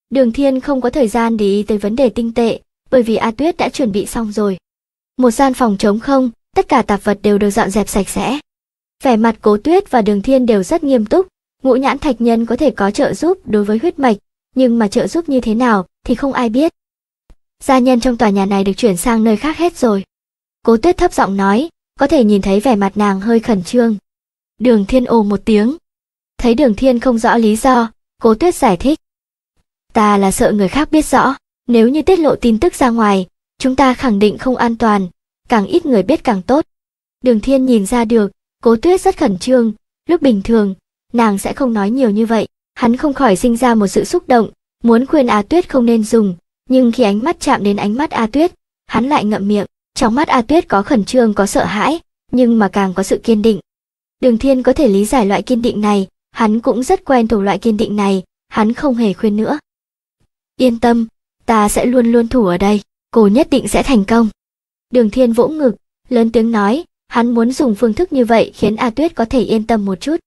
Đường Thiên không có thời gian để ý tới vấn đề tinh tệ, bởi vì A Tuyết đã chuẩn bị xong rồi. Một gian phòng trống không, tất cả tạp vật đều được dọn dẹp sạch sẽ. Vẻ mặt Cố Tuyết và Đường Thiên đều rất nghiêm túc, ngũ nhãn thạch nhân có thể có trợ giúp đối với huyết mạch, nhưng mà trợ giúp như thế nào thì không ai biết. Gia nhân trong tòa nhà này được chuyển sang nơi khác hết rồi. Cố Tuyết thấp giọng nói, có thể nhìn thấy vẻ mặt nàng hơi khẩn trương đường thiên ồ một tiếng thấy đường thiên không rõ lý do cố tuyết giải thích ta là sợ người khác biết rõ nếu như tiết lộ tin tức ra ngoài chúng ta khẳng định không an toàn càng ít người biết càng tốt đường thiên nhìn ra được cố tuyết rất khẩn trương lúc bình thường nàng sẽ không nói nhiều như vậy hắn không khỏi sinh ra một sự xúc động muốn khuyên a tuyết không nên dùng nhưng khi ánh mắt chạm đến ánh mắt a tuyết hắn lại ngậm miệng trong mắt A Tuyết có khẩn trương có sợ hãi, nhưng mà càng có sự kiên định. Đường Thiên có thể lý giải loại kiên định này, hắn cũng rất quen thuộc loại kiên định này, hắn không hề khuyên nữa. Yên tâm, ta sẽ luôn luôn thủ ở đây, cô nhất định sẽ thành công. Đường Thiên vỗ ngực, lớn tiếng nói, hắn muốn dùng phương thức như vậy khiến A Tuyết có thể yên tâm một chút.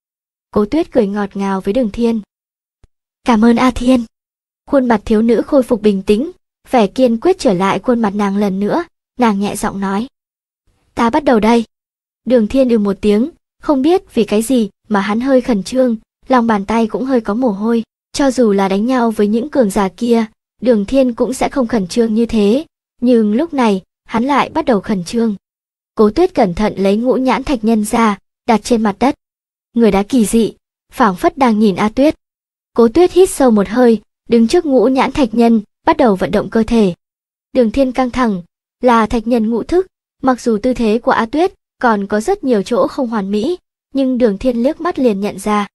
Cố Tuyết cười ngọt ngào với Đường Thiên. Cảm ơn A Thiên. Khuôn mặt thiếu nữ khôi phục bình tĩnh, vẻ kiên quyết trở lại khuôn mặt nàng lần nữa, nàng nhẹ giọng nói. Ta bắt đầu đây. Đường thiên ư ừ một tiếng, không biết vì cái gì mà hắn hơi khẩn trương, lòng bàn tay cũng hơi có mồ hôi. Cho dù là đánh nhau với những cường giả kia, đường thiên cũng sẽ không khẩn trương như thế. Nhưng lúc này, hắn lại bắt đầu khẩn trương. Cố tuyết cẩn thận lấy ngũ nhãn thạch nhân ra, đặt trên mặt đất. Người đá kỳ dị, phảng phất đang nhìn A tuyết. Cố tuyết hít sâu một hơi, đứng trước ngũ nhãn thạch nhân, bắt đầu vận động cơ thể. Đường thiên căng thẳng, là thạch nhân ngũ thức, mặc dù tư thế của Á Tuyết còn có rất nhiều chỗ không hoàn mỹ, nhưng Đường Thiên liếc mắt liền nhận ra.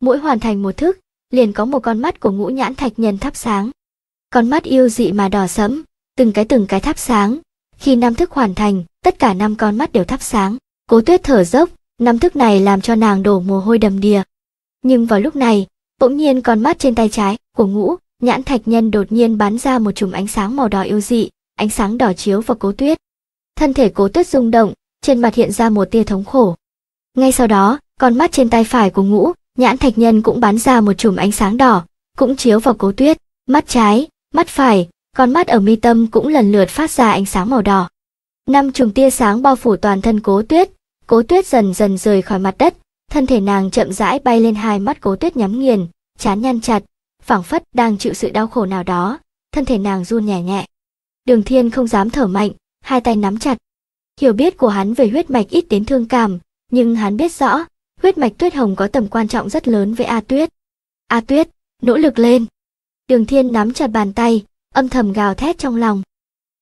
Mỗi hoàn thành một thức, liền có một con mắt của ngũ nhãn thạch nhân thắp sáng. Con mắt yêu dị mà đỏ sẫm, từng cái từng cái thắp sáng. Khi năm thức hoàn thành, tất cả năm con mắt đều thắp sáng. Cố Tuyết thở dốc, năm thức này làm cho nàng đổ mồ hôi đầm đìa. Nhưng vào lúc này, bỗng nhiên con mắt trên tay trái của ngũ nhãn thạch nhân đột nhiên bắn ra một chùm ánh sáng màu đỏ yêu dị ánh sáng đỏ chiếu vào cố tuyết. Thân thể cố tuyết rung động, trên mặt hiện ra một tia thống khổ. Ngay sau đó, con mắt trên tay phải của ngũ, nhãn thạch nhân cũng bắn ra một chùm ánh sáng đỏ, cũng chiếu vào cố tuyết, mắt trái, mắt phải, con mắt ở mi tâm cũng lần lượt phát ra ánh sáng màu đỏ. Năm chùm tia sáng bao phủ toàn thân cố tuyết, cố tuyết dần dần rời khỏi mặt đất, thân thể nàng chậm rãi bay lên hai mắt cố tuyết nhắm nghiền, chán nhăn chặt, phảng phất đang chịu sự đau khổ nào đó, thân thể nàng run nhẹ nhẹ. Đường Thiên không dám thở mạnh, hai tay nắm chặt. Hiểu biết của hắn về huyết mạch ít đến thương cảm, nhưng hắn biết rõ, huyết mạch Tuyết Hồng có tầm quan trọng rất lớn với A Tuyết. A Tuyết, nỗ lực lên. Đường Thiên nắm chặt bàn tay, âm thầm gào thét trong lòng.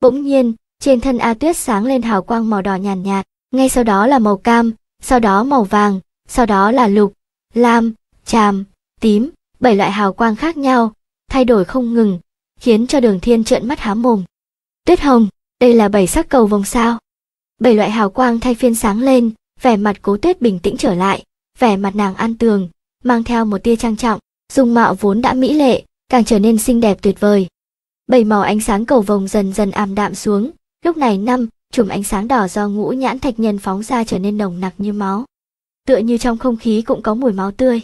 Bỗng nhiên, trên thân A Tuyết sáng lên hào quang màu đỏ nhàn nhạt, nhạt, ngay sau đó là màu cam, sau đó màu vàng, sau đó là lục, lam, tràm, tím, bảy loại hào quang khác nhau, thay đổi không ngừng, khiến cho Đường Thiên trợn mắt há mồm. Tuyết hồng, đây là bảy sắc cầu vồng sao. Bảy loại hào quang thay phiên sáng lên, vẻ mặt cố tuyết bình tĩnh trở lại, vẻ mặt nàng an tường, mang theo một tia trang trọng, dung mạo vốn đã mỹ lệ, càng trở nên xinh đẹp tuyệt vời. Bảy màu ánh sáng cầu vồng dần dần ảm đạm xuống, lúc này năm, chùm ánh sáng đỏ do ngũ nhãn thạch nhân phóng ra trở nên nồng nặc như máu. Tựa như trong không khí cũng có mùi máu tươi.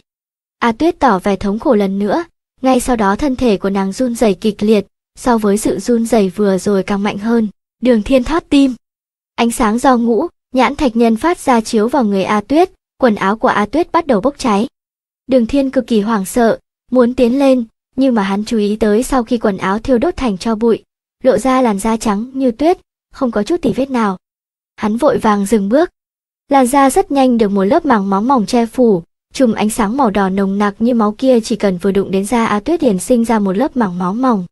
A à, Tuyết tỏ vẻ thống khổ lần nữa, ngay sau đó thân thể của nàng run rẩy kịch liệt, so với sự run rẩy vừa rồi càng mạnh hơn đường thiên thoát tim ánh sáng do ngũ nhãn thạch nhân phát ra chiếu vào người a tuyết quần áo của a tuyết bắt đầu bốc cháy đường thiên cực kỳ hoảng sợ muốn tiến lên nhưng mà hắn chú ý tới sau khi quần áo thiêu đốt thành cho bụi lộ ra làn da trắng như tuyết không có chút tỉ vết nào hắn vội vàng dừng bước làn da rất nhanh được một lớp màng móng mỏng che phủ chùm ánh sáng màu đỏ nồng nặc như máu kia chỉ cần vừa đụng đến da a tuyết liền sinh ra một lớp màng máu mỏng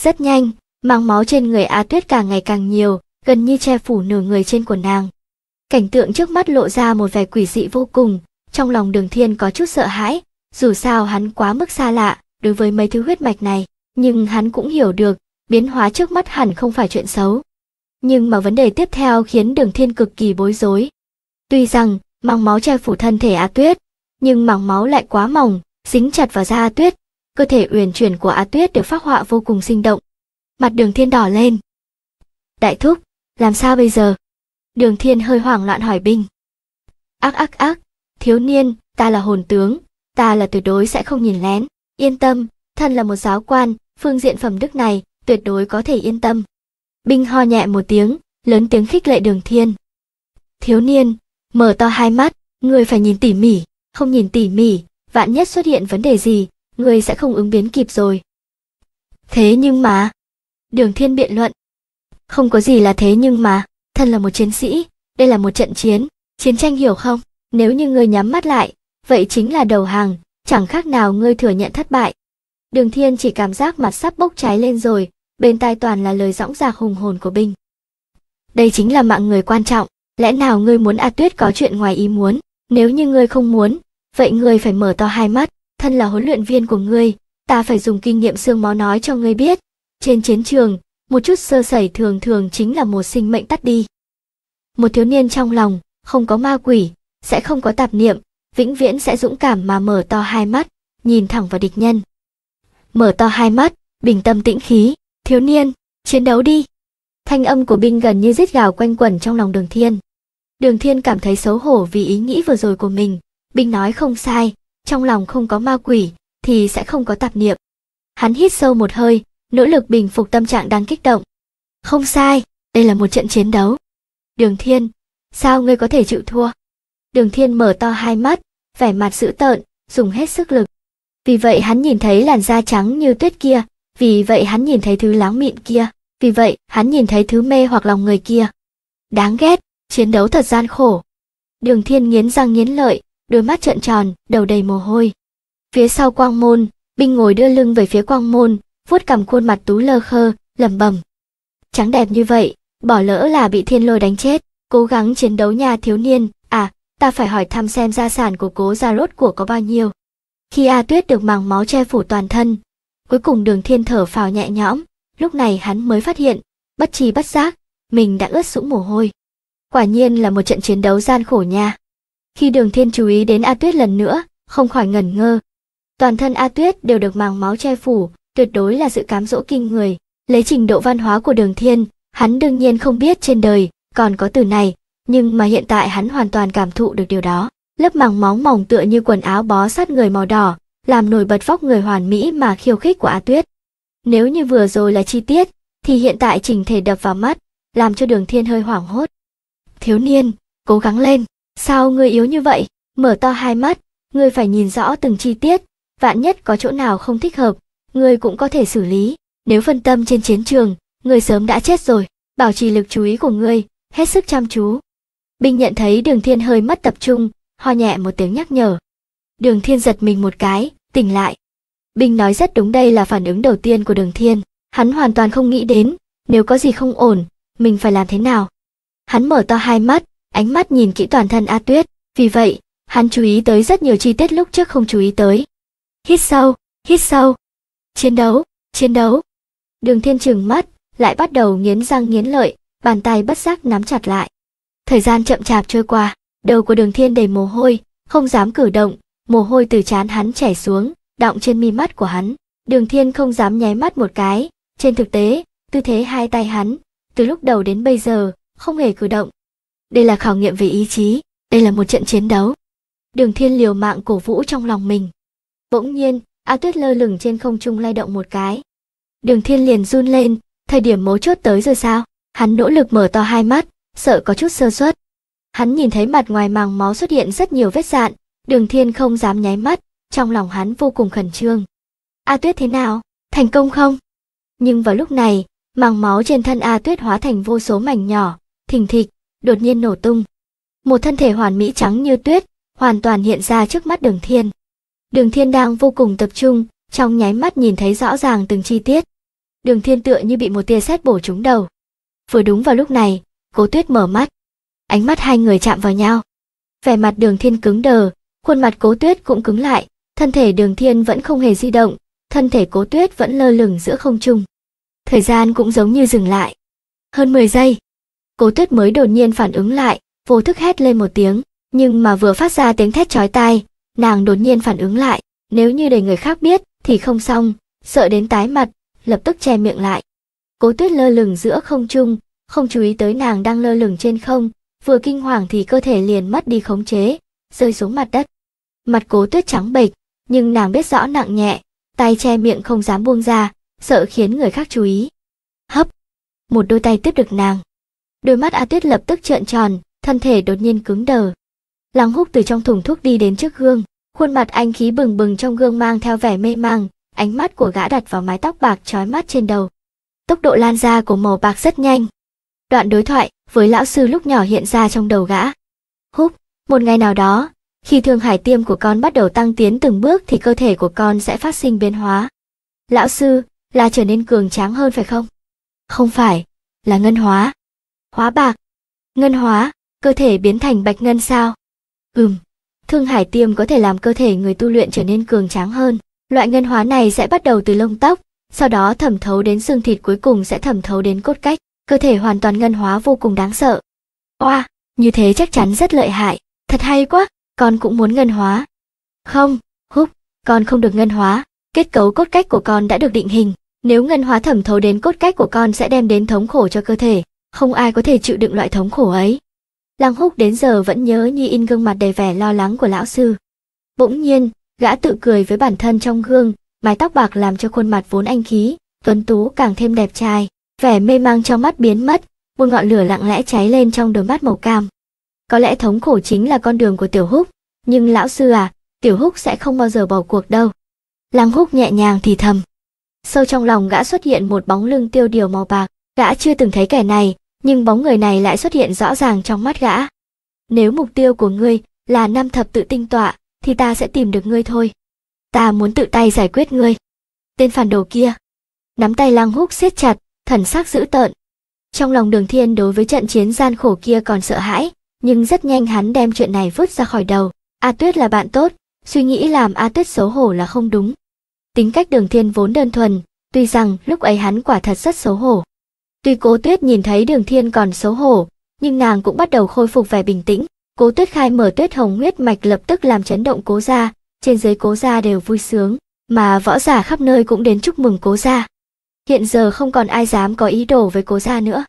rất nhanh, mang máu trên người Á Tuyết càng ngày càng nhiều, gần như che phủ nửa người trên của nàng. Cảnh tượng trước mắt lộ ra một vẻ quỷ dị vô cùng, trong lòng Đường Thiên có chút sợ hãi, dù sao hắn quá mức xa lạ đối với mấy thứ huyết mạch này, nhưng hắn cũng hiểu được, biến hóa trước mắt hẳn không phải chuyện xấu. Nhưng mà vấn đề tiếp theo khiến Đường Thiên cực kỳ bối rối. Tuy rằng, màng máu che phủ thân thể Á Tuyết, nhưng màng máu lại quá mỏng, dính chặt vào da Á Tuyết, cơ thể uyển chuyển của Á Tuyết được phác họa vô cùng sinh động. Mặt Đường Thiên đỏ lên. "Đại thúc, làm sao bây giờ?" Đường Thiên hơi hoảng loạn hỏi binh "Ác ác ác, thiếu niên, ta là hồn tướng, ta là tuyệt đối sẽ không nhìn lén, yên tâm, thân là một giáo quan, phương diện phẩm đức này, tuyệt đối có thể yên tâm." Binh ho nhẹ một tiếng, lớn tiếng khích lệ Đường Thiên. "Thiếu niên, mở to hai mắt, người phải nhìn tỉ mỉ, không nhìn tỉ mỉ, vạn nhất xuất hiện vấn đề gì, ngươi sẽ không ứng biến kịp rồi. Thế nhưng mà... Đường Thiên biện luận. Không có gì là thế nhưng mà, thân là một chiến sĩ, đây là một trận chiến, chiến tranh hiểu không? Nếu như ngươi nhắm mắt lại, vậy chính là đầu hàng, chẳng khác nào ngươi thừa nhận thất bại. Đường Thiên chỉ cảm giác mặt sắp bốc cháy lên rồi, bên tai toàn là lời dõng dạc hùng hồn của binh. Đây chính là mạng người quan trọng, lẽ nào ngươi muốn A Tuyết có chuyện ngoài ý muốn, nếu như ngươi không muốn, vậy ngươi phải mở to hai mắt, thân là huấn luyện viên của ngươi, ta phải dùng kinh nghiệm xương máu nói cho ngươi biết. Trên chiến trường, một chút sơ sẩy thường thường chính là một sinh mệnh tắt đi. Một thiếu niên trong lòng, không có ma quỷ, sẽ không có tạp niệm, vĩnh viễn sẽ dũng cảm mà mở to hai mắt, nhìn thẳng vào địch nhân. Mở to hai mắt, bình tâm tĩnh khí, thiếu niên, chiến đấu đi. Thanh âm của binh gần như rít gào quanh quẩn trong lòng đường thiên. Đường thiên cảm thấy xấu hổ vì ý nghĩ vừa rồi của mình, binh nói không sai, trong lòng không có ma quỷ, thì sẽ không có tạp niệm. Hắn hít sâu một hơi, nỗ lực bình phục tâm trạng đang kích động. Không sai, đây là một trận chiến đấu. Đường Thiên, sao ngươi có thể chịu thua? Đường Thiên mở to hai mắt, vẻ mặt dữ tợn, dùng hết sức lực. Vì vậy hắn nhìn thấy làn da trắng như tuyết kia, vì vậy hắn nhìn thấy thứ láng mịn kia, vì vậy hắn nhìn thấy thứ mê hoặc lòng người kia. Đáng ghét, chiến đấu thật gian khổ. Đường Thiên nghiến răng nghiến lợi, đôi mắt trợn tròn, đầu đầy mồ hôi. Phía sau quang môn, Binh ngồi đưa lưng về phía quang môn, vuốt cằm khuôn mặt tú lơ khơ, lẩm bẩm. Trắng đẹp như vậy, bỏ lỡ là bị thiên lôi đánh chết, cố gắng chiến đấu nhà thiếu niên, à, ta phải hỏi thăm xem gia sản của cố gia rốt của có bao nhiêu. Khi A Tuyết được màng máu che phủ toàn thân, cuối cùng đường thiên thở phào nhẹ nhõm, lúc này hắn mới phát hiện, bất trì bất giác, mình đã ướt sũng mồ hôi. Quả nhiên là một trận chiến đấu gian khổ nha. Khi Đường Thiên chú ý đến A Tuyết lần nữa, không khỏi ngẩn ngơ. Toàn thân A Tuyết đều được màng máu che phủ, tuyệt đối là sự cám dỗ kinh người. Lấy trình độ văn hóa của Đường Thiên, hắn đương nhiên không biết trên đời còn có từ này, nhưng mà hiện tại hắn hoàn toàn cảm thụ được điều đó. Lớp màng móng mỏng tựa như quần áo bó sát người màu đỏ, làm nổi bật vóc người hoàn mỹ mà khiêu khích của A Tuyết. Nếu như vừa rồi là chi tiết, thì hiện tại chỉnh thể đập vào mắt, làm cho Đường Thiên hơi hoảng hốt. Thiếu niên, cố gắng lên. Sao ngươi yếu như vậy? Mở to hai mắt, ngươi phải nhìn rõ từng chi tiết, vạn nhất có chỗ nào không thích hợp, ngươi cũng có thể xử lý. Nếu phân tâm trên chiến trường, ngươi sớm đã chết rồi. Bảo trì lực chú ý của ngươi, hết sức chăm chú. Binh nhận thấy Đường Thiên hơi mất tập trung, ho nhẹ một tiếng nhắc nhở. Đường Thiên giật mình một cái, tỉnh lại. Binh nói rất đúng đây là phản ứng đầu tiên của Đường Thiên, hắn hoàn toàn không nghĩ đến, nếu có gì không ổn, mình phải làm thế nào. Hắn mở to hai mắt, ánh mắt nhìn kỹ toàn thân A Tuyết, vì vậy, hắn chú ý tới rất nhiều chi tiết lúc trước không chú ý tới. Hít sâu, hít sâu. Chiến đấu, chiến đấu. Đường Thiên trừng mắt, lại bắt đầu nghiến răng nghiến lợi, bàn tay bất giác nắm chặt lại. Thời gian chậm chạp trôi qua, đầu của Đường Thiên đầy mồ hôi, không dám cử động, mồ hôi từ trán hắn chảy xuống, đọng trên mi mắt của hắn. Đường Thiên không dám nháy mắt một cái, trên thực tế, tư thế hai tay hắn, từ lúc đầu đến bây giờ, không hề cử động, đây là khảo nghiệm về ý chí, đây là một trận chiến đấu. Đường Thiên liều mạng cổ vũ trong lòng mình. Bỗng nhiên, A Tuyết lơ lửng trên không trung lay động một cái. Đường Thiên liền run lên, thời điểm mấu chốt tới rồi sao? Hắn nỗ lực mở to hai mắt, sợ có chút sơ suất. Hắn nhìn thấy mặt ngoài màng máu xuất hiện rất nhiều vết dạn, Đường Thiên không dám nháy mắt, trong lòng hắn vô cùng khẩn trương. A Tuyết thế nào? Thành công không? Nhưng vào lúc này, màng máu trên thân A Tuyết hóa thành vô số mảnh nhỏ, thình thịch, đột nhiên nổ tung. Một thân thể hoàn mỹ trắng như tuyết, hoàn toàn hiện ra trước mắt đường thiên. Đường thiên đang vô cùng tập trung, trong nháy mắt nhìn thấy rõ ràng từng chi tiết. Đường thiên tựa như bị một tia sét bổ trúng đầu. Vừa đúng vào lúc này, cố tuyết mở mắt. Ánh mắt hai người chạm vào nhau. Vẻ mặt đường thiên cứng đờ, khuôn mặt cố tuyết cũng cứng lại, thân thể đường thiên vẫn không hề di động, thân thể cố tuyết vẫn lơ lửng giữa không trung. Thời gian cũng giống như dừng lại. Hơn 10 giây, cố tuyết mới đột nhiên phản ứng lại vô thức hét lên một tiếng nhưng mà vừa phát ra tiếng thét chói tai nàng đột nhiên phản ứng lại nếu như để người khác biết thì không xong sợ đến tái mặt lập tức che miệng lại cố tuyết lơ lửng giữa không trung không chú ý tới nàng đang lơ lửng trên không vừa kinh hoàng thì cơ thể liền mất đi khống chế rơi xuống mặt đất mặt cố tuyết trắng bệch nhưng nàng biết rõ nặng nhẹ tay che miệng không dám buông ra sợ khiến người khác chú ý hấp một đôi tay tiếp được nàng Đôi mắt A Tuyết lập tức trợn tròn, thân thể đột nhiên cứng đờ. Lăng Húc từ trong thùng thuốc đi đến trước gương, khuôn mặt anh khí bừng bừng trong gương mang theo vẻ mê mang, ánh mắt của gã đặt vào mái tóc bạc trói mắt trên đầu. Tốc độ lan ra của màu bạc rất nhanh. Đoạn đối thoại với lão sư lúc nhỏ hiện ra trong đầu gã. Húc, một ngày nào đó, khi thương hải tiêm của con bắt đầu tăng tiến từng bước thì cơ thể của con sẽ phát sinh biến hóa. Lão sư, là trở nên cường tráng hơn phải không? Không phải, là ngân hóa hóa bạc ngân hóa cơ thể biến thành bạch ngân sao ừm thương hải tiêm có thể làm cơ thể người tu luyện trở nên cường tráng hơn loại ngân hóa này sẽ bắt đầu từ lông tóc sau đó thẩm thấu đến xương thịt cuối cùng sẽ thẩm thấu đến cốt cách cơ thể hoàn toàn ngân hóa vô cùng đáng sợ oa như thế chắc chắn rất lợi hại thật hay quá con cũng muốn ngân hóa không húc con không được ngân hóa kết cấu cốt cách của con đã được định hình nếu ngân hóa thẩm thấu đến cốt cách của con sẽ đem đến thống khổ cho cơ thể không ai có thể chịu đựng loại thống khổ ấy. Lăng húc đến giờ vẫn nhớ như in gương mặt đầy vẻ lo lắng của lão sư. Bỗng nhiên, gã tự cười với bản thân trong gương, mái tóc bạc làm cho khuôn mặt vốn anh khí, tuấn tú càng thêm đẹp trai, vẻ mê mang trong mắt biến mất, một ngọn lửa lặng lẽ cháy lên trong đôi mắt màu cam. Có lẽ thống khổ chính là con đường của Tiểu Húc, nhưng lão sư à, Tiểu Húc sẽ không bao giờ bỏ cuộc đâu. Lăng Húc nhẹ nhàng thì thầm. Sâu trong lòng gã xuất hiện một bóng lưng tiêu điều màu bạc, gã chưa từng thấy kẻ này, nhưng bóng người này lại xuất hiện rõ ràng trong mắt gã. Nếu mục tiêu của ngươi là năm thập tự tinh tọa, thì ta sẽ tìm được ngươi thôi. Ta muốn tự tay giải quyết ngươi. Tên phản đồ kia. Nắm tay lăng húc siết chặt, thần sắc dữ tợn. Trong lòng đường thiên đối với trận chiến gian khổ kia còn sợ hãi, nhưng rất nhanh hắn đem chuyện này vứt ra khỏi đầu. A Tuyết là bạn tốt, suy nghĩ làm A Tuyết xấu hổ là không đúng. Tính cách đường thiên vốn đơn thuần, tuy rằng lúc ấy hắn quả thật rất xấu hổ, Tuy cố tuyết nhìn thấy đường thiên còn xấu hổ, nhưng nàng cũng bắt đầu khôi phục vẻ bình tĩnh. Cố tuyết khai mở tuyết hồng huyết mạch lập tức làm chấn động cố gia, trên dưới cố gia đều vui sướng, mà võ giả khắp nơi cũng đến chúc mừng cố gia. Hiện giờ không còn ai dám có ý đồ với cố gia nữa.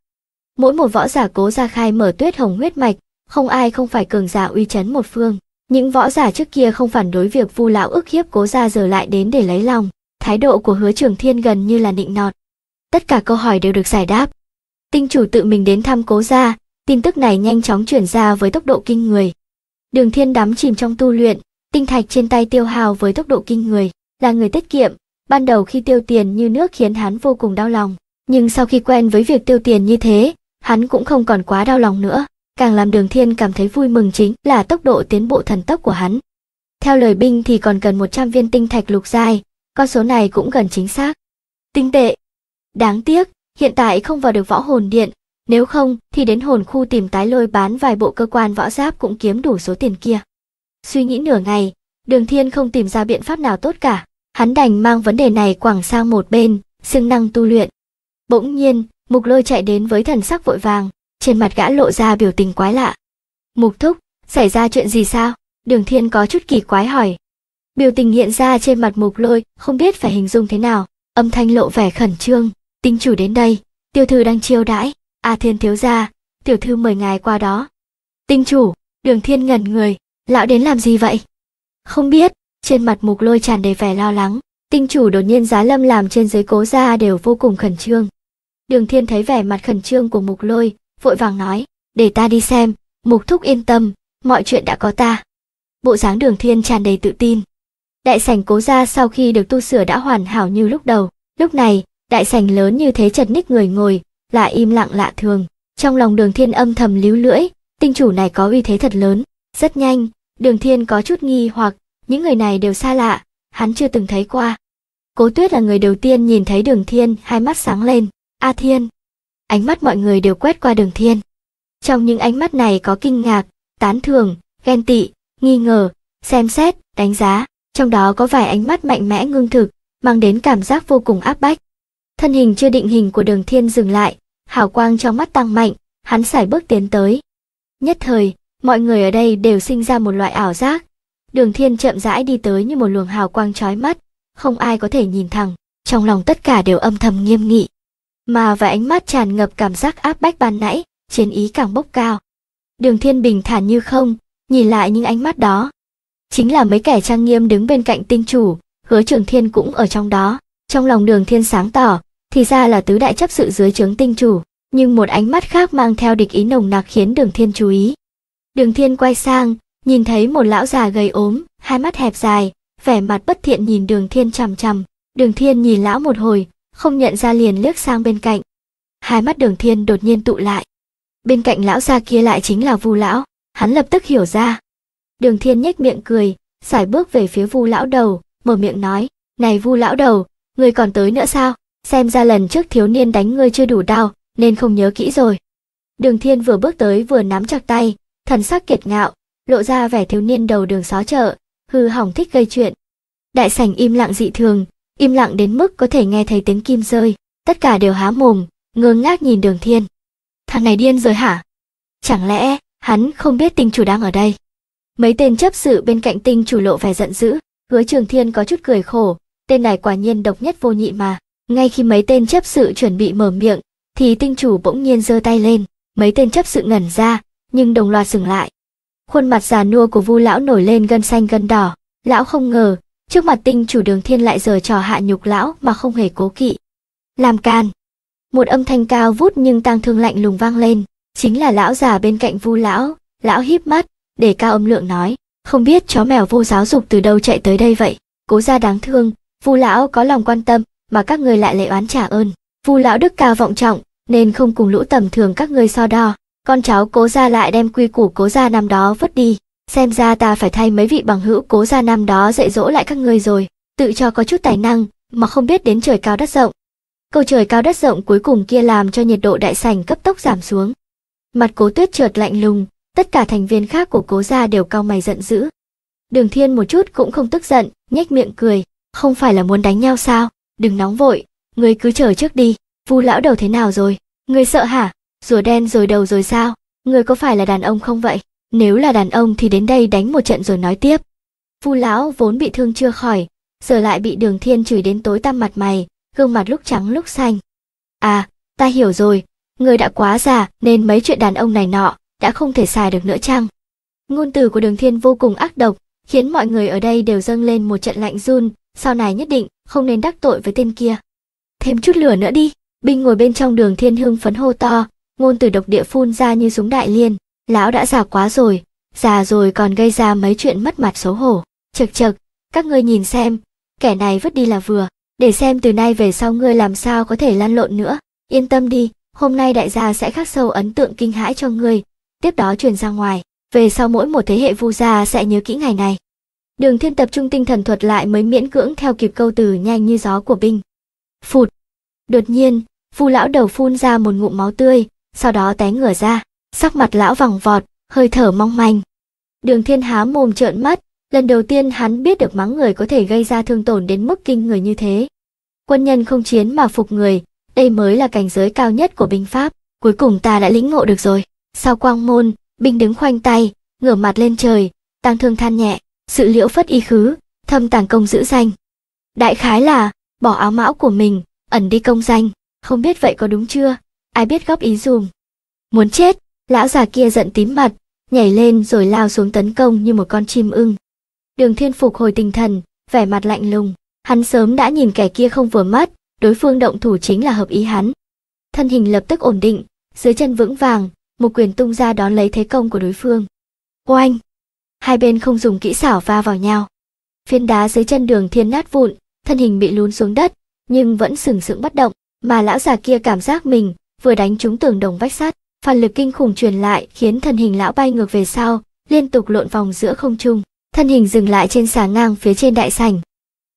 Mỗi một võ giả cố gia khai mở tuyết hồng huyết mạch, không ai không phải cường giả uy chấn một phương. Những võ giả trước kia không phản đối việc vu lão ức hiếp cố gia giờ lại đến để lấy lòng. Thái độ của hứa trường thiên gần như là nịnh nọt, tất cả câu hỏi đều được giải đáp. Tinh chủ tự mình đến thăm cố gia, tin tức này nhanh chóng chuyển ra với tốc độ kinh người. Đường Thiên đắm chìm trong tu luyện, tinh thạch trên tay tiêu hào với tốc độ kinh người, là người tiết kiệm, ban đầu khi tiêu tiền như nước khiến hắn vô cùng đau lòng, nhưng sau khi quen với việc tiêu tiền như thế, hắn cũng không còn quá đau lòng nữa, càng làm Đường Thiên cảm thấy vui mừng chính là tốc độ tiến bộ thần tốc của hắn. Theo lời binh thì còn cần 100 viên tinh thạch lục giai, con số này cũng gần chính xác. Tinh tệ, Đáng tiếc, hiện tại không vào được võ hồn điện, nếu không thì đến hồn khu tìm tái lôi bán vài bộ cơ quan võ giáp cũng kiếm đủ số tiền kia. Suy nghĩ nửa ngày, Đường Thiên không tìm ra biện pháp nào tốt cả, hắn đành mang vấn đề này quẳng sang một bên, siêng năng tu luyện. Bỗng nhiên, Mục Lôi chạy đến với thần sắc vội vàng, trên mặt gã lộ ra biểu tình quái lạ. "Mục thúc, xảy ra chuyện gì sao?" Đường Thiên có chút kỳ quái hỏi. Biểu tình hiện ra trên mặt Mục Lôi, không biết phải hình dung thế nào, âm thanh lộ vẻ khẩn trương, Tinh chủ đến đây, tiểu thư đang chiêu đãi, A à Thiên thiếu gia, tiểu thư mời ngài qua đó. Tinh chủ, Đường Thiên ngẩn người, lão đến làm gì vậy? Không biết, trên mặt mục lôi tràn đầy vẻ lo lắng, tinh chủ đột nhiên giá lâm làm trên giới cố gia đều vô cùng khẩn trương. Đường Thiên thấy vẻ mặt khẩn trương của mục lôi, vội vàng nói, để ta đi xem, mục thúc yên tâm, mọi chuyện đã có ta. Bộ dáng đường Thiên tràn đầy tự tin. Đại sảnh cố gia sau khi được tu sửa đã hoàn hảo như lúc đầu, lúc này, đại sảnh lớn như thế chật ních người ngồi lại im lặng lạ thường trong lòng đường thiên âm thầm líu lưỡi tinh chủ này có uy thế thật lớn rất nhanh đường thiên có chút nghi hoặc những người này đều xa lạ hắn chưa từng thấy qua cố tuyết là người đầu tiên nhìn thấy đường thiên hai mắt sáng lên a thiên ánh mắt mọi người đều quét qua đường thiên trong những ánh mắt này có kinh ngạc tán thường ghen tị nghi ngờ xem xét đánh giá trong đó có vài ánh mắt mạnh mẽ ngưng thực mang đến cảm giác vô cùng áp bách Thân hình chưa định hình của đường thiên dừng lại, hào quang trong mắt tăng mạnh, hắn sải bước tiến tới. Nhất thời, mọi người ở đây đều sinh ra một loại ảo giác. Đường thiên chậm rãi đi tới như một luồng hào quang chói mắt, không ai có thể nhìn thẳng, trong lòng tất cả đều âm thầm nghiêm nghị. Mà và ánh mắt tràn ngập cảm giác áp bách ban nãy, chiến ý càng bốc cao. Đường thiên bình thản như không, nhìn lại những ánh mắt đó. Chính là mấy kẻ trang nghiêm đứng bên cạnh tinh chủ, hứa trường thiên cũng ở trong đó trong lòng đường thiên sáng tỏ, thì ra là tứ đại chấp sự dưới trướng tinh chủ, nhưng một ánh mắt khác mang theo địch ý nồng nặc khiến đường thiên chú ý. Đường thiên quay sang, nhìn thấy một lão già gầy ốm, hai mắt hẹp dài, vẻ mặt bất thiện nhìn đường thiên chằm chằm. Đường thiên nhìn lão một hồi, không nhận ra liền liếc sang bên cạnh. Hai mắt đường thiên đột nhiên tụ lại. Bên cạnh lão già kia lại chính là vu lão, hắn lập tức hiểu ra. Đường thiên nhếch miệng cười, sải bước về phía vu lão đầu, mở miệng nói, này vu lão đầu, ngươi còn tới nữa sao? Xem ra lần trước thiếu niên đánh ngươi chưa đủ đau, nên không nhớ kỹ rồi. Đường Thiên vừa bước tới vừa nắm chặt tay, thần sắc kiệt ngạo, lộ ra vẻ thiếu niên đầu đường xó chợ, hư hỏng thích gây chuyện. Đại sảnh im lặng dị thường, im lặng đến mức có thể nghe thấy tiếng kim rơi, tất cả đều há mồm, ngơ ngác nhìn Đường Thiên. Thằng này điên rồi hả? Chẳng lẽ hắn không biết tinh chủ đang ở đây? Mấy tên chấp sự bên cạnh tinh chủ lộ vẻ giận dữ, hứa Trường Thiên có chút cười khổ, tên này quả nhiên độc nhất vô nhị mà. Ngay khi mấy tên chấp sự chuẩn bị mở miệng, thì tinh chủ bỗng nhiên giơ tay lên, mấy tên chấp sự ngẩn ra, nhưng đồng loạt dừng lại. Khuôn mặt già nua của Vu lão nổi lên gân xanh gân đỏ, lão không ngờ, trước mặt tinh chủ Đường Thiên lại giở trò hạ nhục lão mà không hề cố kỵ. Làm can. Một âm thanh cao vút nhưng tang thương lạnh lùng vang lên, chính là lão già bên cạnh Vu lão, lão híp mắt, để cao âm lượng nói, không biết chó mèo vô giáo dục từ đâu chạy tới đây vậy, cố ra đáng thương, Vu lão có lòng quan tâm, mà các người lại lệ oán trả ơn. Vu lão đức cao vọng trọng, nên không cùng lũ tầm thường các người so đo. Con cháu cố gia lại đem quy củ cố gia năm đó vứt đi. Xem ra ta phải thay mấy vị bằng hữu cố gia năm đó dạy dỗ lại các người rồi. Tự cho có chút tài năng, mà không biết đến trời cao đất rộng. Câu trời cao đất rộng cuối cùng kia làm cho nhiệt độ đại sảnh cấp tốc giảm xuống. Mặt cố tuyết trượt lạnh lùng, tất cả thành viên khác của cố gia đều cau mày giận dữ. Đường thiên một chút cũng không tức giận, nhếch miệng cười, không phải là muốn đánh nhau sao đừng nóng vội ngươi cứ chờ trước đi vu lão đầu thế nào rồi ngươi sợ hả rùa đen rồi đầu rồi sao ngươi có phải là đàn ông không vậy nếu là đàn ông thì đến đây đánh một trận rồi nói tiếp vu lão vốn bị thương chưa khỏi giờ lại bị đường thiên chửi đến tối tăm mặt mày gương mặt lúc trắng lúc xanh à ta hiểu rồi ngươi đã quá già nên mấy chuyện đàn ông này nọ đã không thể xài được nữa chăng ngôn từ của đường thiên vô cùng ác độc khiến mọi người ở đây đều dâng lên một trận lạnh run sau này nhất định không nên đắc tội với tên kia. Thêm chút lửa nữa đi, binh ngồi bên trong đường thiên hưng phấn hô to, ngôn từ độc địa phun ra như súng đại liên, lão đã già quá rồi, già rồi còn gây ra mấy chuyện mất mặt xấu hổ. chực chực các ngươi nhìn xem, kẻ này vứt đi là vừa, để xem từ nay về sau ngươi làm sao có thể lăn lộn nữa. Yên tâm đi, hôm nay đại gia sẽ khắc sâu ấn tượng kinh hãi cho ngươi, tiếp đó truyền ra ngoài. Về sau mỗi một thế hệ vu gia sẽ nhớ kỹ ngày này. Đường thiên tập trung tinh thần thuật lại mới miễn cưỡng theo kịp câu từ nhanh như gió của binh. Phụt! Đột nhiên, phu lão đầu phun ra một ngụm máu tươi, sau đó té ngửa ra, sắc mặt lão vòng vọt, hơi thở mong manh. Đường thiên há mồm trợn mắt, lần đầu tiên hắn biết được mắng người có thể gây ra thương tổn đến mức kinh người như thế. Quân nhân không chiến mà phục người, đây mới là cảnh giới cao nhất của binh pháp, cuối cùng ta đã lĩnh ngộ được rồi. Sau quang môn, binh đứng khoanh tay, ngửa mặt lên trời, tăng thương than nhẹ sự liễu phất y khứ thâm tàng công giữ danh đại khái là bỏ áo mão của mình ẩn đi công danh không biết vậy có đúng chưa ai biết góp ý dùm muốn chết lão già kia giận tím mặt nhảy lên rồi lao xuống tấn công như một con chim ưng đường thiên phục hồi tinh thần vẻ mặt lạnh lùng hắn sớm đã nhìn kẻ kia không vừa mắt đối phương động thủ chính là hợp ý hắn thân hình lập tức ổn định dưới chân vững vàng một quyền tung ra đón lấy thế công của đối phương oanh hai bên không dùng kỹ xảo va vào nhau. Phiến đá dưới chân đường thiên nát vụn, thân hình bị lún xuống đất, nhưng vẫn sừng sững bất động, mà lão già kia cảm giác mình vừa đánh trúng tường đồng vách sắt, phản lực kinh khủng truyền lại khiến thân hình lão bay ngược về sau, liên tục lộn vòng giữa không trung, thân hình dừng lại trên xà ngang phía trên đại sảnh.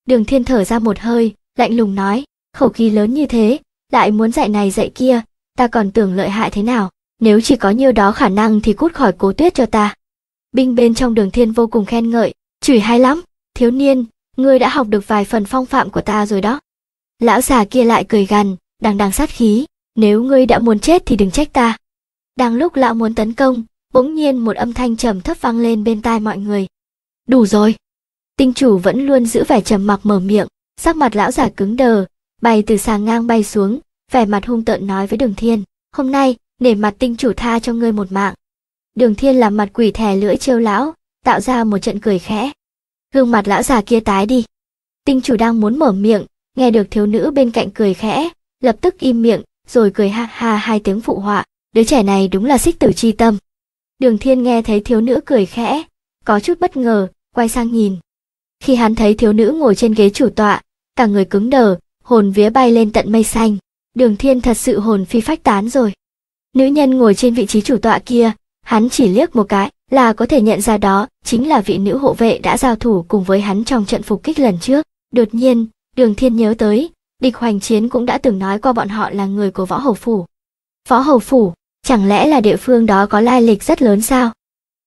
Đường Thiên thở ra một hơi, lạnh lùng nói, khẩu khí lớn như thế, lại muốn dạy này dạy kia, ta còn tưởng lợi hại thế nào, nếu chỉ có nhiêu đó khả năng thì cút khỏi cố tuyết cho ta binh bên trong đường thiên vô cùng khen ngợi chửi hay lắm thiếu niên ngươi đã học được vài phần phong phạm của ta rồi đó lão già kia lại cười gằn đang đang sát khí nếu ngươi đã muốn chết thì đừng trách ta đang lúc lão muốn tấn công bỗng nhiên một âm thanh trầm thấp vang lên bên tai mọi người đủ rồi tinh chủ vẫn luôn giữ vẻ trầm mặc mở miệng sắc mặt lão già cứng đờ bay từ sàng ngang bay xuống vẻ mặt hung tợn nói với đường thiên hôm nay nể mặt tinh chủ tha cho ngươi một mạng Đường Thiên làm mặt quỷ thè lưỡi trêu lão, tạo ra một trận cười khẽ. Gương mặt lão già kia tái đi. Tinh chủ đang muốn mở miệng, nghe được thiếu nữ bên cạnh cười khẽ, lập tức im miệng, rồi cười ha ha hai tiếng phụ họa, đứa trẻ này đúng là xích tử chi tâm. Đường Thiên nghe thấy thiếu nữ cười khẽ, có chút bất ngờ, quay sang nhìn. Khi hắn thấy thiếu nữ ngồi trên ghế chủ tọa, cả người cứng đờ, hồn vía bay lên tận mây xanh. Đường Thiên thật sự hồn phi phách tán rồi. Nữ nhân ngồi trên vị trí chủ tọa kia, Hắn chỉ liếc một cái là có thể nhận ra đó chính là vị nữ hộ vệ đã giao thủ cùng với hắn trong trận phục kích lần trước. Đột nhiên, Đường Thiên nhớ tới, địch hoành chiến cũng đã từng nói qua bọn họ là người của võ hầu phủ. Võ hầu phủ, chẳng lẽ là địa phương đó có lai lịch rất lớn sao?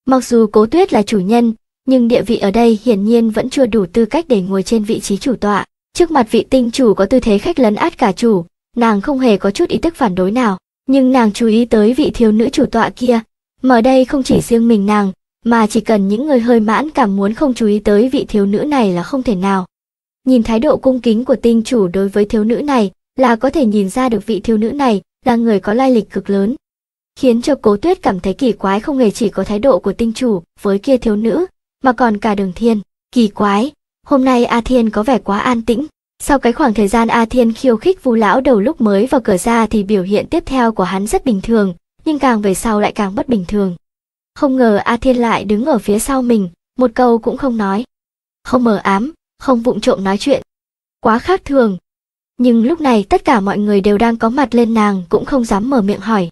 Mặc dù cố tuyết là chủ nhân, nhưng địa vị ở đây hiển nhiên vẫn chưa đủ tư cách để ngồi trên vị trí chủ tọa. Trước mặt vị tinh chủ có tư thế khách lấn át cả chủ, nàng không hề có chút ý thức phản đối nào, nhưng nàng chú ý tới vị thiếu nữ chủ tọa kia, Mở đây không chỉ riêng mình nàng, mà chỉ cần những người hơi mãn cảm muốn không chú ý tới vị thiếu nữ này là không thể nào. Nhìn thái độ cung kính của tinh chủ đối với thiếu nữ này là có thể nhìn ra được vị thiếu nữ này là người có lai lịch cực lớn. Khiến cho cố tuyết cảm thấy kỳ quái không hề chỉ có thái độ của tinh chủ với kia thiếu nữ, mà còn cả đường thiên. Kỳ quái, hôm nay A Thiên có vẻ quá an tĩnh. Sau cái khoảng thời gian A Thiên khiêu khích vu lão đầu lúc mới vào cửa ra thì biểu hiện tiếp theo của hắn rất bình thường, nhưng càng về sau lại càng bất bình thường. Không ngờ A Thiên lại đứng ở phía sau mình, một câu cũng không nói. Không mờ ám, không vụng trộm nói chuyện. Quá khác thường. Nhưng lúc này tất cả mọi người đều đang có mặt lên nàng cũng không dám mở miệng hỏi.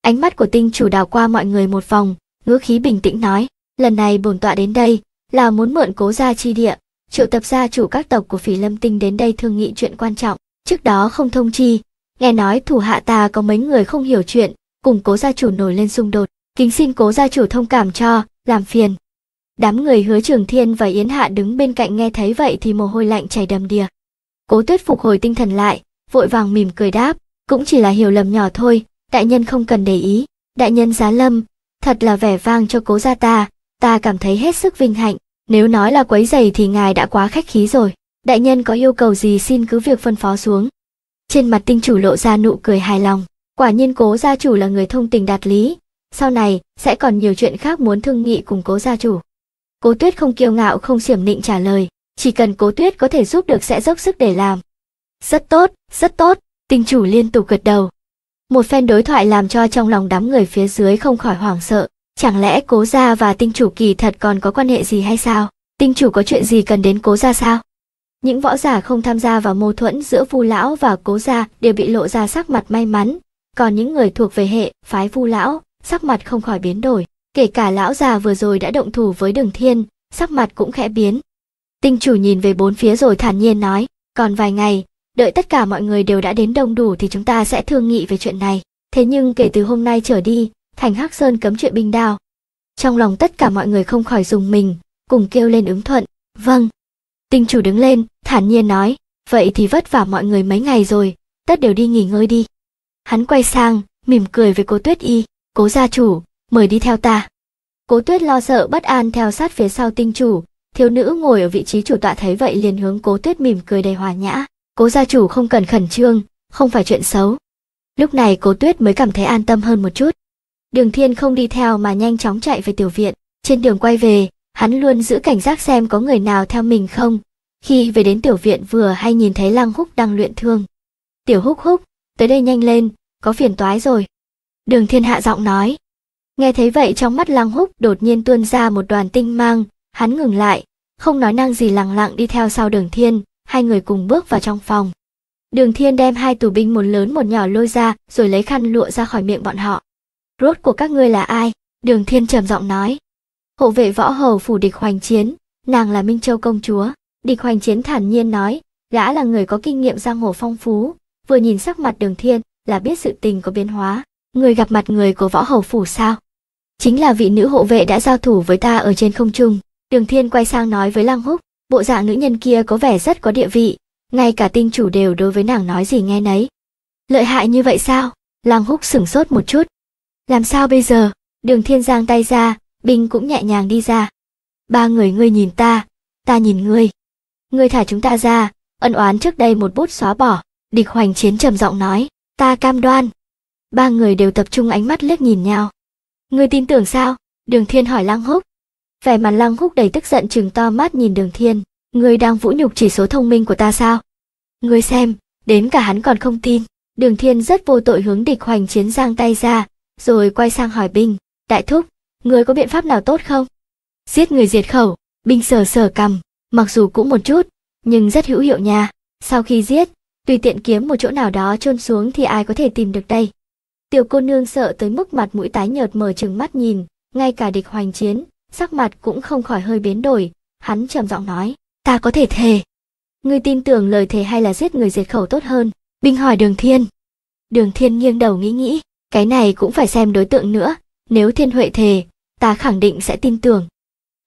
Ánh mắt của tinh chủ đào qua mọi người một vòng, ngữ khí bình tĩnh nói, lần này bổn tọa đến đây, là muốn mượn cố gia chi địa, triệu tập gia chủ các tộc của phỉ lâm tinh đến đây thương nghị chuyện quan trọng, trước đó không thông chi, nghe nói thủ hạ ta có mấy người không hiểu chuyện, cùng cố gia chủ nổi lên xung đột kính xin cố gia chủ thông cảm cho làm phiền đám người hứa trường thiên và yến hạ đứng bên cạnh nghe thấy vậy thì mồ hôi lạnh chảy đầm đìa cố tuyết phục hồi tinh thần lại vội vàng mỉm cười đáp cũng chỉ là hiểu lầm nhỏ thôi đại nhân không cần để ý đại nhân giá lâm thật là vẻ vang cho cố gia ta ta cảm thấy hết sức vinh hạnh nếu nói là quấy giày thì ngài đã quá khách khí rồi đại nhân có yêu cầu gì xin cứ việc phân phó xuống trên mặt tinh chủ lộ ra nụ cười hài lòng Quả nhiên cố gia chủ là người thông tình đạt lý, sau này sẽ còn nhiều chuyện khác muốn thương nghị cùng cố gia chủ. Cố tuyết không kiêu ngạo không xiểm nịnh trả lời, chỉ cần cố tuyết có thể giúp được sẽ dốc sức để làm. Rất tốt, rất tốt, tinh chủ liên tục gật đầu. Một phen đối thoại làm cho trong lòng đám người phía dưới không khỏi hoảng sợ. Chẳng lẽ cố gia và tinh chủ kỳ thật còn có quan hệ gì hay sao? Tinh chủ có chuyện gì cần đến cố gia sao? Những võ giả không tham gia vào mâu thuẫn giữa vu lão và cố gia đều bị lộ ra sắc mặt may mắn, còn những người thuộc về hệ phái vu lão sắc mặt không khỏi biến đổi kể cả lão già vừa rồi đã động thủ với đường thiên sắc mặt cũng khẽ biến tinh chủ nhìn về bốn phía rồi thản nhiên nói còn vài ngày đợi tất cả mọi người đều đã đến đông đủ thì chúng ta sẽ thương nghị về chuyện này thế nhưng kể từ hôm nay trở đi thành hắc sơn cấm chuyện binh đao trong lòng tất cả mọi người không khỏi dùng mình cùng kêu lên ứng thuận vâng tinh chủ đứng lên thản nhiên nói vậy thì vất vả mọi người mấy ngày rồi tất đều đi nghỉ ngơi đi Hắn quay sang, mỉm cười với cố tuyết y, cố gia chủ, mời đi theo ta. Cố tuyết lo sợ bất an theo sát phía sau tinh chủ, thiếu nữ ngồi ở vị trí chủ tọa thấy vậy liền hướng cố tuyết mỉm cười đầy hòa nhã. Cố gia chủ không cần khẩn trương, không phải chuyện xấu. Lúc này cố tuyết mới cảm thấy an tâm hơn một chút. Đường thiên không đi theo mà nhanh chóng chạy về tiểu viện. Trên đường quay về, hắn luôn giữ cảnh giác xem có người nào theo mình không. Khi về đến tiểu viện vừa hay nhìn thấy Lăng Húc đang luyện thương. Tiểu Húc Húc, tới đây nhanh lên, có phiền toái rồi. Đường thiên hạ giọng nói. Nghe thấy vậy trong mắt lăng húc đột nhiên tuôn ra một đoàn tinh mang, hắn ngừng lại, không nói năng gì lặng lặng đi theo sau đường thiên, hai người cùng bước vào trong phòng. Đường thiên đem hai tù binh một lớn một nhỏ lôi ra rồi lấy khăn lụa ra khỏi miệng bọn họ. Rốt của các ngươi là ai? Đường thiên trầm giọng nói. Hộ vệ võ hầu phủ địch hoành chiến, nàng là Minh Châu công chúa. Địch hoành chiến thản nhiên nói, gã là người có kinh nghiệm giang hồ phong phú, vừa nhìn sắc mặt đường thiên là biết sự tình có biến hóa người gặp mặt người của võ hầu phủ sao chính là vị nữ hộ vệ đã giao thủ với ta ở trên không trung đường thiên quay sang nói với lăng húc bộ dạng nữ nhân kia có vẻ rất có địa vị ngay cả tinh chủ đều đối với nàng nói gì nghe nấy lợi hại như vậy sao lăng húc sửng sốt một chút làm sao bây giờ đường thiên giang tay ra binh cũng nhẹ nhàng đi ra ba người ngươi nhìn ta ta nhìn ngươi ngươi thả chúng ta ra ân oán trước đây một bút xóa bỏ địch hoành chiến trầm giọng nói ta cam đoan ba người đều tập trung ánh mắt liếc nhìn nhau người tin tưởng sao đường thiên hỏi lăng húc vẻ mặt lăng húc đầy tức giận chừng to mắt nhìn đường thiên người đang vũ nhục chỉ số thông minh của ta sao người xem đến cả hắn còn không tin đường thiên rất vô tội hướng địch hoành chiến giang tay ra rồi quay sang hỏi binh đại thúc người có biện pháp nào tốt không giết người diệt khẩu binh sờ sờ cầm mặc dù cũng một chút nhưng rất hữu hiệu nha sau khi giết tùy tiện kiếm một chỗ nào đó chôn xuống thì ai có thể tìm được đây. Tiểu cô nương sợ tới mức mặt mũi tái nhợt mở trừng mắt nhìn, ngay cả địch hoành chiến, sắc mặt cũng không khỏi hơi biến đổi, hắn trầm giọng nói, ta có thể thề. Ngươi tin tưởng lời thề hay là giết người diệt khẩu tốt hơn, binh hỏi đường thiên. Đường thiên nghiêng đầu nghĩ nghĩ, cái này cũng phải xem đối tượng nữa, nếu thiên huệ thề, ta khẳng định sẽ tin tưởng.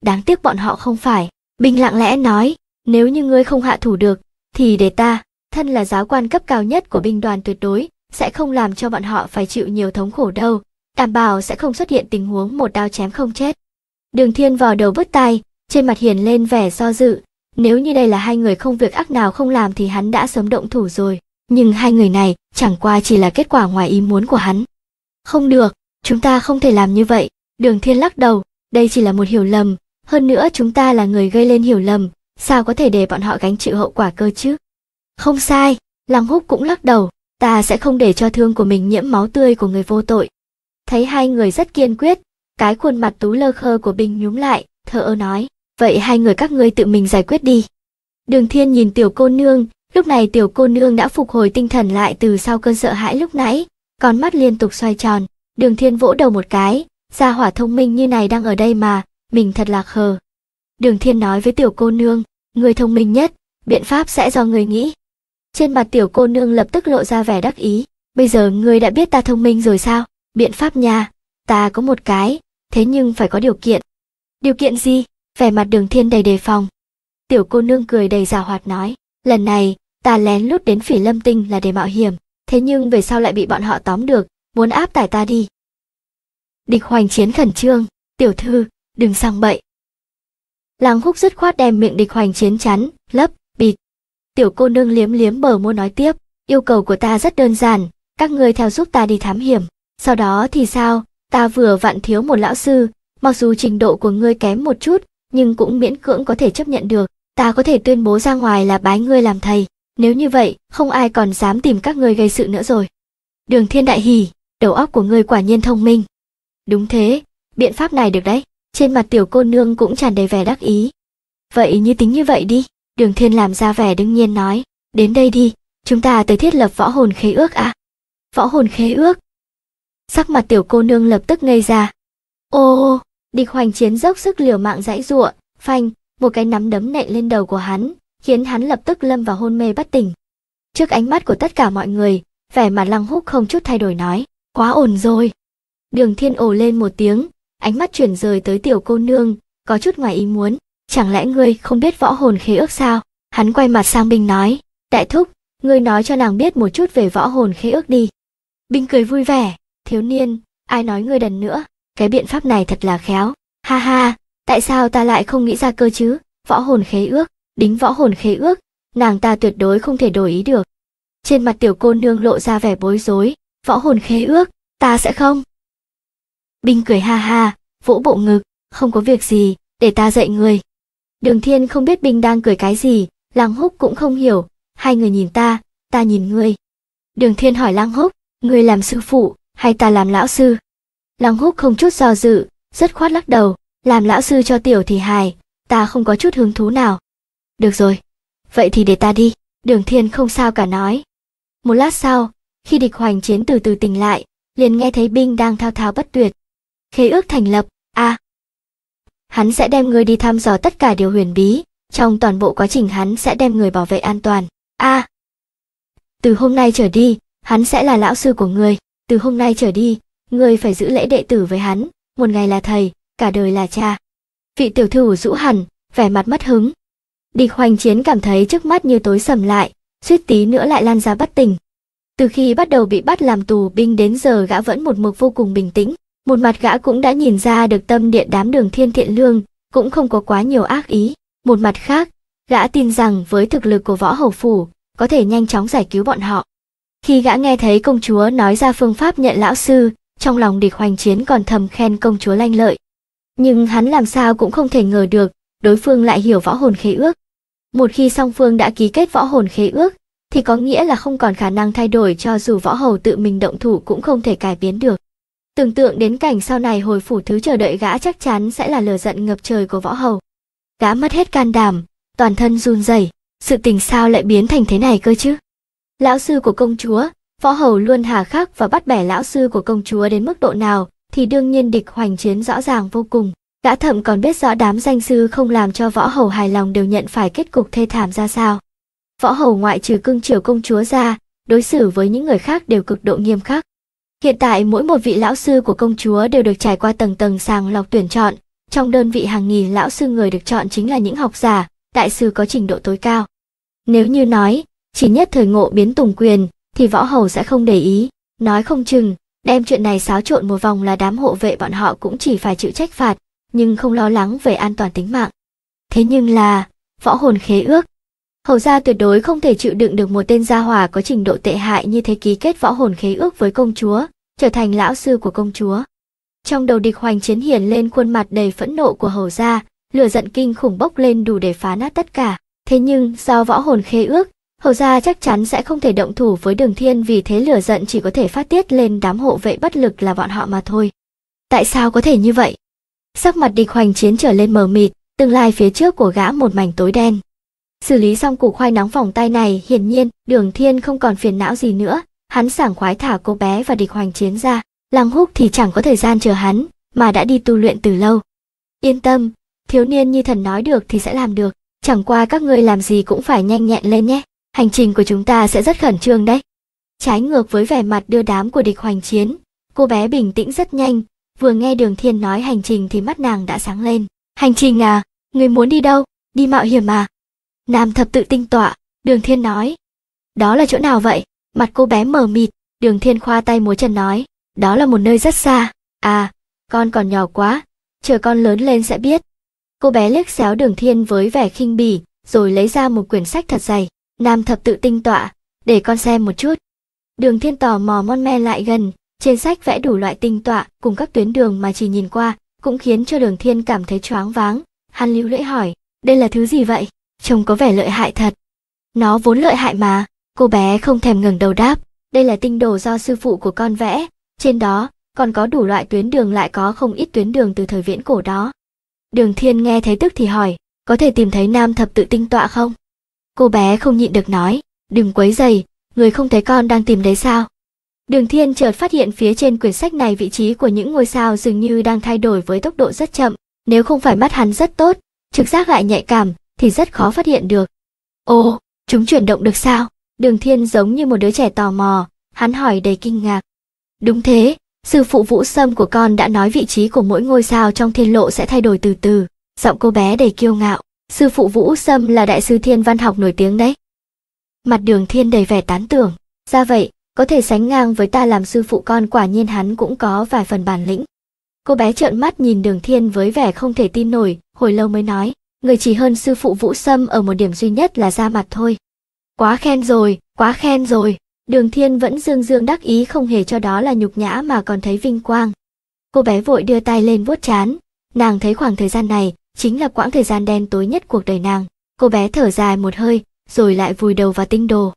Đáng tiếc bọn họ không phải, binh lặng lẽ nói, nếu như ngươi không hạ thủ được, thì để ta, thân là giáo quan cấp cao nhất của binh đoàn tuyệt đối, sẽ không làm cho bọn họ phải chịu nhiều thống khổ đâu, đảm bảo sẽ không xuất hiện tình huống một đao chém không chết. Đường Thiên vò đầu vứt tay trên mặt hiền lên vẻ do dự, nếu như đây là hai người không việc ác nào không làm thì hắn đã sớm động thủ rồi, nhưng hai người này chẳng qua chỉ là kết quả ngoài ý muốn của hắn. Không được, chúng ta không thể làm như vậy, Đường Thiên lắc đầu, đây chỉ là một hiểu lầm, hơn nữa chúng ta là người gây lên hiểu lầm, sao có thể để bọn họ gánh chịu hậu quả cơ chứ? Không sai, Lăng Húc cũng lắc đầu, ta sẽ không để cho thương của mình nhiễm máu tươi của người vô tội. Thấy hai người rất kiên quyết, cái khuôn mặt tú lơ khơ của Bình nhúm lại, thở ơ nói, vậy hai người các ngươi tự mình giải quyết đi. Đường Thiên nhìn tiểu cô nương, lúc này tiểu cô nương đã phục hồi tinh thần lại từ sau cơn sợ hãi lúc nãy, con mắt liên tục xoay tròn, Đường Thiên vỗ đầu một cái, gia hỏa thông minh như này đang ở đây mà, mình thật là khờ. Đường Thiên nói với tiểu cô nương, người thông minh nhất, biện pháp sẽ do người nghĩ. Trên mặt tiểu cô nương lập tức lộ ra vẻ đắc ý. Bây giờ ngươi đã biết ta thông minh rồi sao? Biện pháp nha, ta có một cái, thế nhưng phải có điều kiện. Điều kiện gì? Vẻ mặt đường thiên đầy đề phòng. Tiểu cô nương cười đầy giả hoạt nói, lần này, ta lén lút đến phỉ lâm tinh là để mạo hiểm, thế nhưng về sau lại bị bọn họ tóm được, muốn áp tải ta đi. Địch hoành chiến khẩn trương, tiểu thư, đừng sang bậy. Làng húc dứt khoát đem miệng địch hoành chiến chắn, lấp, Tiểu cô nương liếm liếm bờ môi nói tiếp, yêu cầu của ta rất đơn giản, các ngươi theo giúp ta đi thám hiểm. Sau đó thì sao, ta vừa vặn thiếu một lão sư, mặc dù trình độ của ngươi kém một chút, nhưng cũng miễn cưỡng có thể chấp nhận được. Ta có thể tuyên bố ra ngoài là bái ngươi làm thầy, nếu như vậy, không ai còn dám tìm các ngươi gây sự nữa rồi. Đường thiên đại hỉ, đầu óc của ngươi quả nhiên thông minh. Đúng thế, biện pháp này được đấy. Trên mặt tiểu cô nương cũng tràn đầy vẻ đắc ý. Vậy như tính như vậy đi. Đường Thiên làm ra vẻ đương nhiên nói, đến đây đi, chúng ta tới thiết lập võ hồn khế ước à? Võ hồn khế ước? Sắc mặt tiểu cô nương lập tức ngây ra. Ô, ô địch hoành chiến dốc sức liều mạng dãy giụa, phanh, một cái nắm đấm nện lên đầu của hắn, khiến hắn lập tức lâm vào hôn mê bất tỉnh. Trước ánh mắt của tất cả mọi người, vẻ mặt lăng húc không chút thay đổi nói, quá ổn rồi. Đường Thiên ồ lên một tiếng, ánh mắt chuyển rời tới tiểu cô nương, có chút ngoài ý muốn chẳng lẽ ngươi không biết võ hồn khế ước sao? Hắn quay mặt sang Binh nói, đại thúc, ngươi nói cho nàng biết một chút về võ hồn khế ước đi. Binh cười vui vẻ, thiếu niên, ai nói ngươi đần nữa, cái biện pháp này thật là khéo. Ha ha, tại sao ta lại không nghĩ ra cơ chứ? Võ hồn khế ước, đính võ hồn khế ước, nàng ta tuyệt đối không thể đổi ý được. Trên mặt tiểu cô nương lộ ra vẻ bối rối, võ hồn khế ước, ta sẽ không. Binh cười ha ha, vỗ bộ ngực, không có việc gì, để ta dạy người. Đường Thiên không biết Bình đang cười cái gì, Lang Húc cũng không hiểu, hai người nhìn ta, ta nhìn ngươi. Đường Thiên hỏi Lang Húc, ngươi làm sư phụ hay ta làm lão sư? Lang Húc không chút do dự, rất khoát lắc đầu, làm lão sư cho tiểu thì hài, ta không có chút hứng thú nào. Được rồi, vậy thì để ta đi, Đường Thiên không sao cả nói. Một lát sau, khi địch hoành chiến từ từ tỉnh lại, liền nghe thấy binh đang thao thao bất tuyệt. Khế ước thành lập, a, à, hắn sẽ đem người đi thăm dò tất cả điều huyền bí, trong toàn bộ quá trình hắn sẽ đem người bảo vệ an toàn. A. À, từ hôm nay trở đi, hắn sẽ là lão sư của người, từ hôm nay trở đi, người phải giữ lễ đệ tử với hắn, một ngày là thầy, cả đời là cha. Vị tiểu thư rũ hẳn, vẻ mặt mất hứng. Địch hoành chiến cảm thấy trước mắt như tối sầm lại, suýt tí nữa lại lan ra bất tỉnh. Từ khi bắt đầu bị bắt làm tù binh đến giờ gã vẫn một mực vô cùng bình tĩnh, một mặt gã cũng đã nhìn ra được tâm địa đám đường thiên thiện lương, cũng không có quá nhiều ác ý. Một mặt khác, gã tin rằng với thực lực của võ hầu phủ, có thể nhanh chóng giải cứu bọn họ. Khi gã nghe thấy công chúa nói ra phương pháp nhận lão sư, trong lòng địch hoành chiến còn thầm khen công chúa lanh lợi. Nhưng hắn làm sao cũng không thể ngờ được, đối phương lại hiểu võ hồn khế ước. Một khi song phương đã ký kết võ hồn khế ước, thì có nghĩa là không còn khả năng thay đổi cho dù võ hầu tự mình động thủ cũng không thể cải biến được. Tưởng tượng đến cảnh sau này hồi phủ thứ chờ đợi gã chắc chắn sẽ là lửa giận ngập trời của võ hầu. Gã mất hết can đảm, toàn thân run rẩy, sự tình sao lại biến thành thế này cơ chứ? Lão sư của công chúa, võ hầu luôn hà khắc và bắt bẻ lão sư của công chúa đến mức độ nào thì đương nhiên địch hoành chiến rõ ràng vô cùng. Gã thậm còn biết rõ đám danh sư không làm cho võ hầu hài lòng đều nhận phải kết cục thê thảm ra sao. Võ hầu ngoại trừ cưng chiều công chúa ra, đối xử với những người khác đều cực độ nghiêm khắc. Hiện tại mỗi một vị lão sư của công chúa đều được trải qua tầng tầng sàng lọc tuyển chọn, trong đơn vị hàng nghìn lão sư người được chọn chính là những học giả, đại sư có trình độ tối cao. Nếu như nói, chỉ nhất thời ngộ biến tùng quyền, thì võ hầu sẽ không để ý, nói không chừng, đem chuyện này xáo trộn một vòng là đám hộ vệ bọn họ cũng chỉ phải chịu trách phạt, nhưng không lo lắng về an toàn tính mạng. Thế nhưng là, võ hồn khế ước, Hầu gia tuyệt đối không thể chịu đựng được một tên gia hỏa có trình độ tệ hại như thế ký kết võ hồn khế ước với công chúa, trở thành lão sư của công chúa. Trong đầu địch hoành chiến hiển lên khuôn mặt đầy phẫn nộ của hầu gia, lửa giận kinh khủng bốc lên đủ để phá nát tất cả. Thế nhưng do võ hồn khế ước, hầu gia chắc chắn sẽ không thể động thủ với đường thiên vì thế lửa giận chỉ có thể phát tiết lên đám hộ vệ bất lực là bọn họ mà thôi. Tại sao có thể như vậy? Sắc mặt địch hoành chiến trở lên mờ mịt, tương lai phía trước của gã một mảnh tối đen. Xử lý xong củ khoai nóng vòng tay này, hiển nhiên, Đường Thiên không còn phiền não gì nữa, hắn sảng khoái thả cô bé và địch hoành chiến ra. Lăng Húc thì chẳng có thời gian chờ hắn, mà đã đi tu luyện từ lâu. Yên tâm, thiếu niên như thần nói được thì sẽ làm được, chẳng qua các ngươi làm gì cũng phải nhanh nhẹn lên nhé, hành trình của chúng ta sẽ rất khẩn trương đấy. Trái ngược với vẻ mặt đưa đám của địch hoành chiến, cô bé bình tĩnh rất nhanh, vừa nghe Đường Thiên nói hành trình thì mắt nàng đã sáng lên. Hành trình à, người muốn đi đâu, đi mạo hiểm à, Nam thập tự tinh tọa, Đường Thiên nói. Đó là chỗ nào vậy? Mặt cô bé mờ mịt, Đường Thiên khoa tay múa chân nói. Đó là một nơi rất xa. À, con còn nhỏ quá, chờ con lớn lên sẽ biết. Cô bé liếc xéo Đường Thiên với vẻ khinh bỉ, rồi lấy ra một quyển sách thật dày. Nam thập tự tinh tọa, để con xem một chút. Đường Thiên tò mò mon me lại gần, trên sách vẽ đủ loại tinh tọa cùng các tuyến đường mà chỉ nhìn qua, cũng khiến cho Đường Thiên cảm thấy choáng váng. Hắn lưu lưỡi hỏi, đây là thứ gì vậy? trông có vẻ lợi hại thật. Nó vốn lợi hại mà, cô bé không thèm ngừng đầu đáp, đây là tinh đồ do sư phụ của con vẽ, trên đó còn có đủ loại tuyến đường lại có không ít tuyến đường từ thời viễn cổ đó. Đường Thiên nghe thấy tức thì hỏi, có thể tìm thấy nam thập tự tinh tọa không? Cô bé không nhịn được nói, đừng quấy dày, người không thấy con đang tìm đấy sao? Đường Thiên chợt phát hiện phía trên quyển sách này vị trí của những ngôi sao dường như đang thay đổi với tốc độ rất chậm, nếu không phải mắt hắn rất tốt, trực giác lại nhạy cảm, thì rất khó phát hiện được. Ồ, chúng chuyển động được sao? Đường Thiên giống như một đứa trẻ tò mò, hắn hỏi đầy kinh ngạc. Đúng thế, sư phụ Vũ Sâm của con đã nói vị trí của mỗi ngôi sao trong thiên lộ sẽ thay đổi từ từ. Giọng cô bé đầy kiêu ngạo. Sư phụ Vũ Sâm là đại sư thiên văn học nổi tiếng đấy. Mặt đường thiên đầy vẻ tán tưởng. Ra vậy, có thể sánh ngang với ta làm sư phụ con quả nhiên hắn cũng có vài phần bản lĩnh. Cô bé trợn mắt nhìn đường thiên với vẻ không thể tin nổi, hồi lâu mới nói người chỉ hơn sư phụ Vũ Sâm ở một điểm duy nhất là da mặt thôi. Quá khen rồi, quá khen rồi, đường thiên vẫn dương dương đắc ý không hề cho đó là nhục nhã mà còn thấy vinh quang. Cô bé vội đưa tay lên vuốt chán, nàng thấy khoảng thời gian này chính là quãng thời gian đen tối nhất cuộc đời nàng. Cô bé thở dài một hơi, rồi lại vùi đầu vào tinh đồ.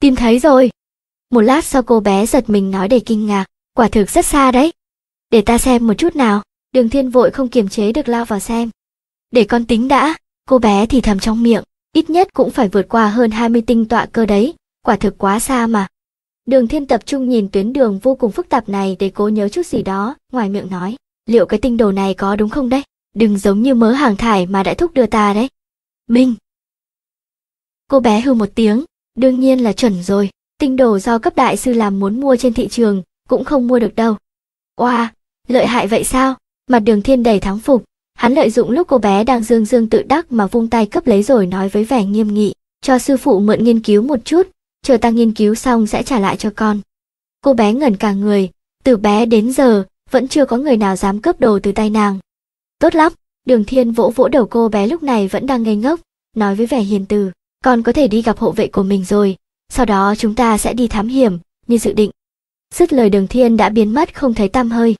Tìm thấy rồi. Một lát sau cô bé giật mình nói đầy kinh ngạc, quả thực rất xa đấy. Để ta xem một chút nào, đường thiên vội không kiềm chế được lao vào xem. Để con tính đã, cô bé thì thầm trong miệng, ít nhất cũng phải vượt qua hơn 20 tinh tọa cơ đấy, quả thực quá xa mà. Đường thiên tập trung nhìn tuyến đường vô cùng phức tạp này để cố nhớ chút gì đó, ngoài miệng nói, liệu cái tinh đồ này có đúng không đấy? Đừng giống như mớ hàng thải mà đại thúc đưa ta đấy. Minh! Cô bé hư một tiếng, đương nhiên là chuẩn rồi, tinh đồ do cấp đại sư làm muốn mua trên thị trường, cũng không mua được đâu. Oa, wow, lợi hại vậy sao? Mặt đường thiên đầy thắng phục, Hắn lợi dụng lúc cô bé đang dương dương tự đắc mà vung tay cấp lấy rồi nói với vẻ nghiêm nghị, cho sư phụ mượn nghiên cứu một chút, chờ ta nghiên cứu xong sẽ trả lại cho con. Cô bé ngẩn cả người, từ bé đến giờ, vẫn chưa có người nào dám cướp đồ từ tay nàng. Tốt lắm, đường thiên vỗ vỗ đầu cô bé lúc này vẫn đang ngây ngốc, nói với vẻ hiền từ, con có thể đi gặp hộ vệ của mình rồi, sau đó chúng ta sẽ đi thám hiểm, như dự định. Dứt lời đường thiên đã biến mất không thấy tăm hơi.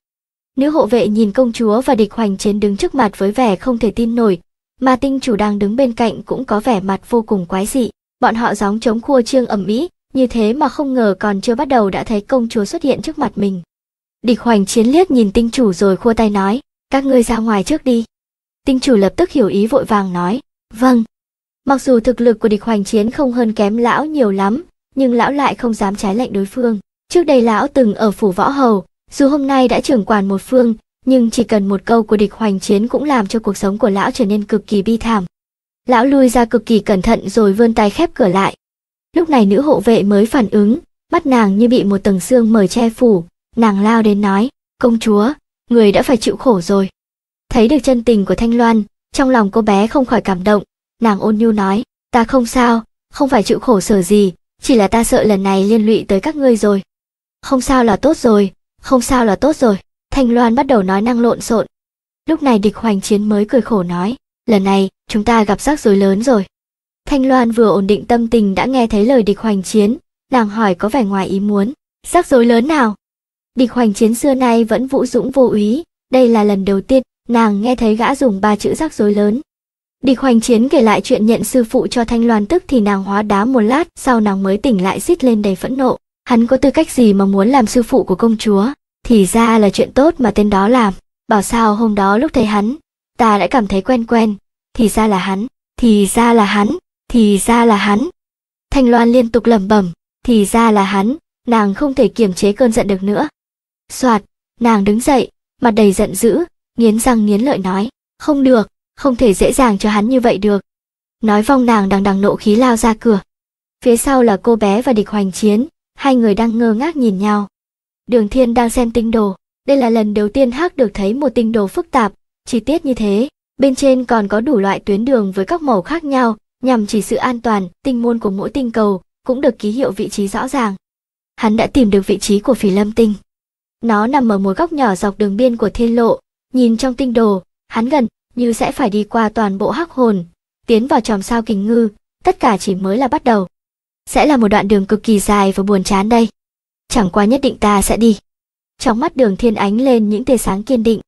Nữ hộ vệ nhìn công chúa và địch hoành chiến đứng trước mặt với vẻ không thể tin nổi, mà tinh chủ đang đứng bên cạnh cũng có vẻ mặt vô cùng quái dị. Bọn họ gióng chống khua trương ẩm mỹ, như thế mà không ngờ còn chưa bắt đầu đã thấy công chúa xuất hiện trước mặt mình. Địch hoành chiến liếc nhìn tinh chủ rồi khua tay nói, các ngươi ra ngoài trước đi. Tinh chủ lập tức hiểu ý vội vàng nói, vâng. Mặc dù thực lực của địch hoành chiến không hơn kém lão nhiều lắm, nhưng lão lại không dám trái lệnh đối phương. Trước đây lão từng ở phủ võ hầu, dù hôm nay đã trưởng quản một phương, nhưng chỉ cần một câu của địch hoành chiến cũng làm cho cuộc sống của lão trở nên cực kỳ bi thảm. Lão lui ra cực kỳ cẩn thận rồi vươn tay khép cửa lại. Lúc này nữ hộ vệ mới phản ứng, mắt nàng như bị một tầng xương mờ che phủ, nàng lao đến nói, công chúa, người đã phải chịu khổ rồi. Thấy được chân tình của Thanh Loan, trong lòng cô bé không khỏi cảm động, nàng ôn nhu nói, ta không sao, không phải chịu khổ sở gì, chỉ là ta sợ lần này liên lụy tới các ngươi rồi. Không sao là tốt rồi, không sao là tốt rồi thanh loan bắt đầu nói năng lộn xộn lúc này địch hoành chiến mới cười khổ nói lần này chúng ta gặp rắc rối lớn rồi thanh loan vừa ổn định tâm tình đã nghe thấy lời địch hoành chiến nàng hỏi có vẻ ngoài ý muốn rắc rối lớn nào địch hoành chiến xưa nay vẫn vũ dũng vô úy đây là lần đầu tiên nàng nghe thấy gã dùng ba chữ rắc rối lớn địch hoành chiến kể lại chuyện nhận sư phụ cho thanh loan tức thì nàng hóa đá một lát sau nàng mới tỉnh lại xít lên đầy phẫn nộ Hắn có tư cách gì mà muốn làm sư phụ của công chúa? Thì ra là chuyện tốt mà tên đó làm. Bảo sao hôm đó lúc thấy hắn, ta đã cảm thấy quen quen. Thì ra là hắn, thì ra là hắn, thì ra là hắn. Thanh Loan liên tục lẩm bẩm, thì ra là hắn, nàng không thể kiềm chế cơn giận được nữa. Soạt, nàng đứng dậy, mặt đầy giận dữ, nghiến răng nghiến lợi nói, không được, không thể dễ dàng cho hắn như vậy được. Nói vong nàng đằng đằng nộ khí lao ra cửa. Phía sau là cô bé và địch hoành chiến, hai người đang ngơ ngác nhìn nhau. Đường Thiên đang xem tinh đồ, đây là lần đầu tiên Hắc được thấy một tinh đồ phức tạp, chi tiết như thế. Bên trên còn có đủ loại tuyến đường với các màu khác nhau, nhằm chỉ sự an toàn, tinh môn của mỗi tinh cầu cũng được ký hiệu vị trí rõ ràng. Hắn đã tìm được vị trí của Phỉ Lâm Tinh. Nó nằm ở một góc nhỏ dọc đường biên của thiên lộ, nhìn trong tinh đồ, hắn gần như sẽ phải đi qua toàn bộ hắc hồn, tiến vào tròm sao kình ngư, tất cả chỉ mới là bắt đầu sẽ là một đoạn đường cực kỳ dài và buồn chán đây. Chẳng qua nhất định ta sẽ đi. Trong mắt đường thiên ánh lên những tia sáng kiên định.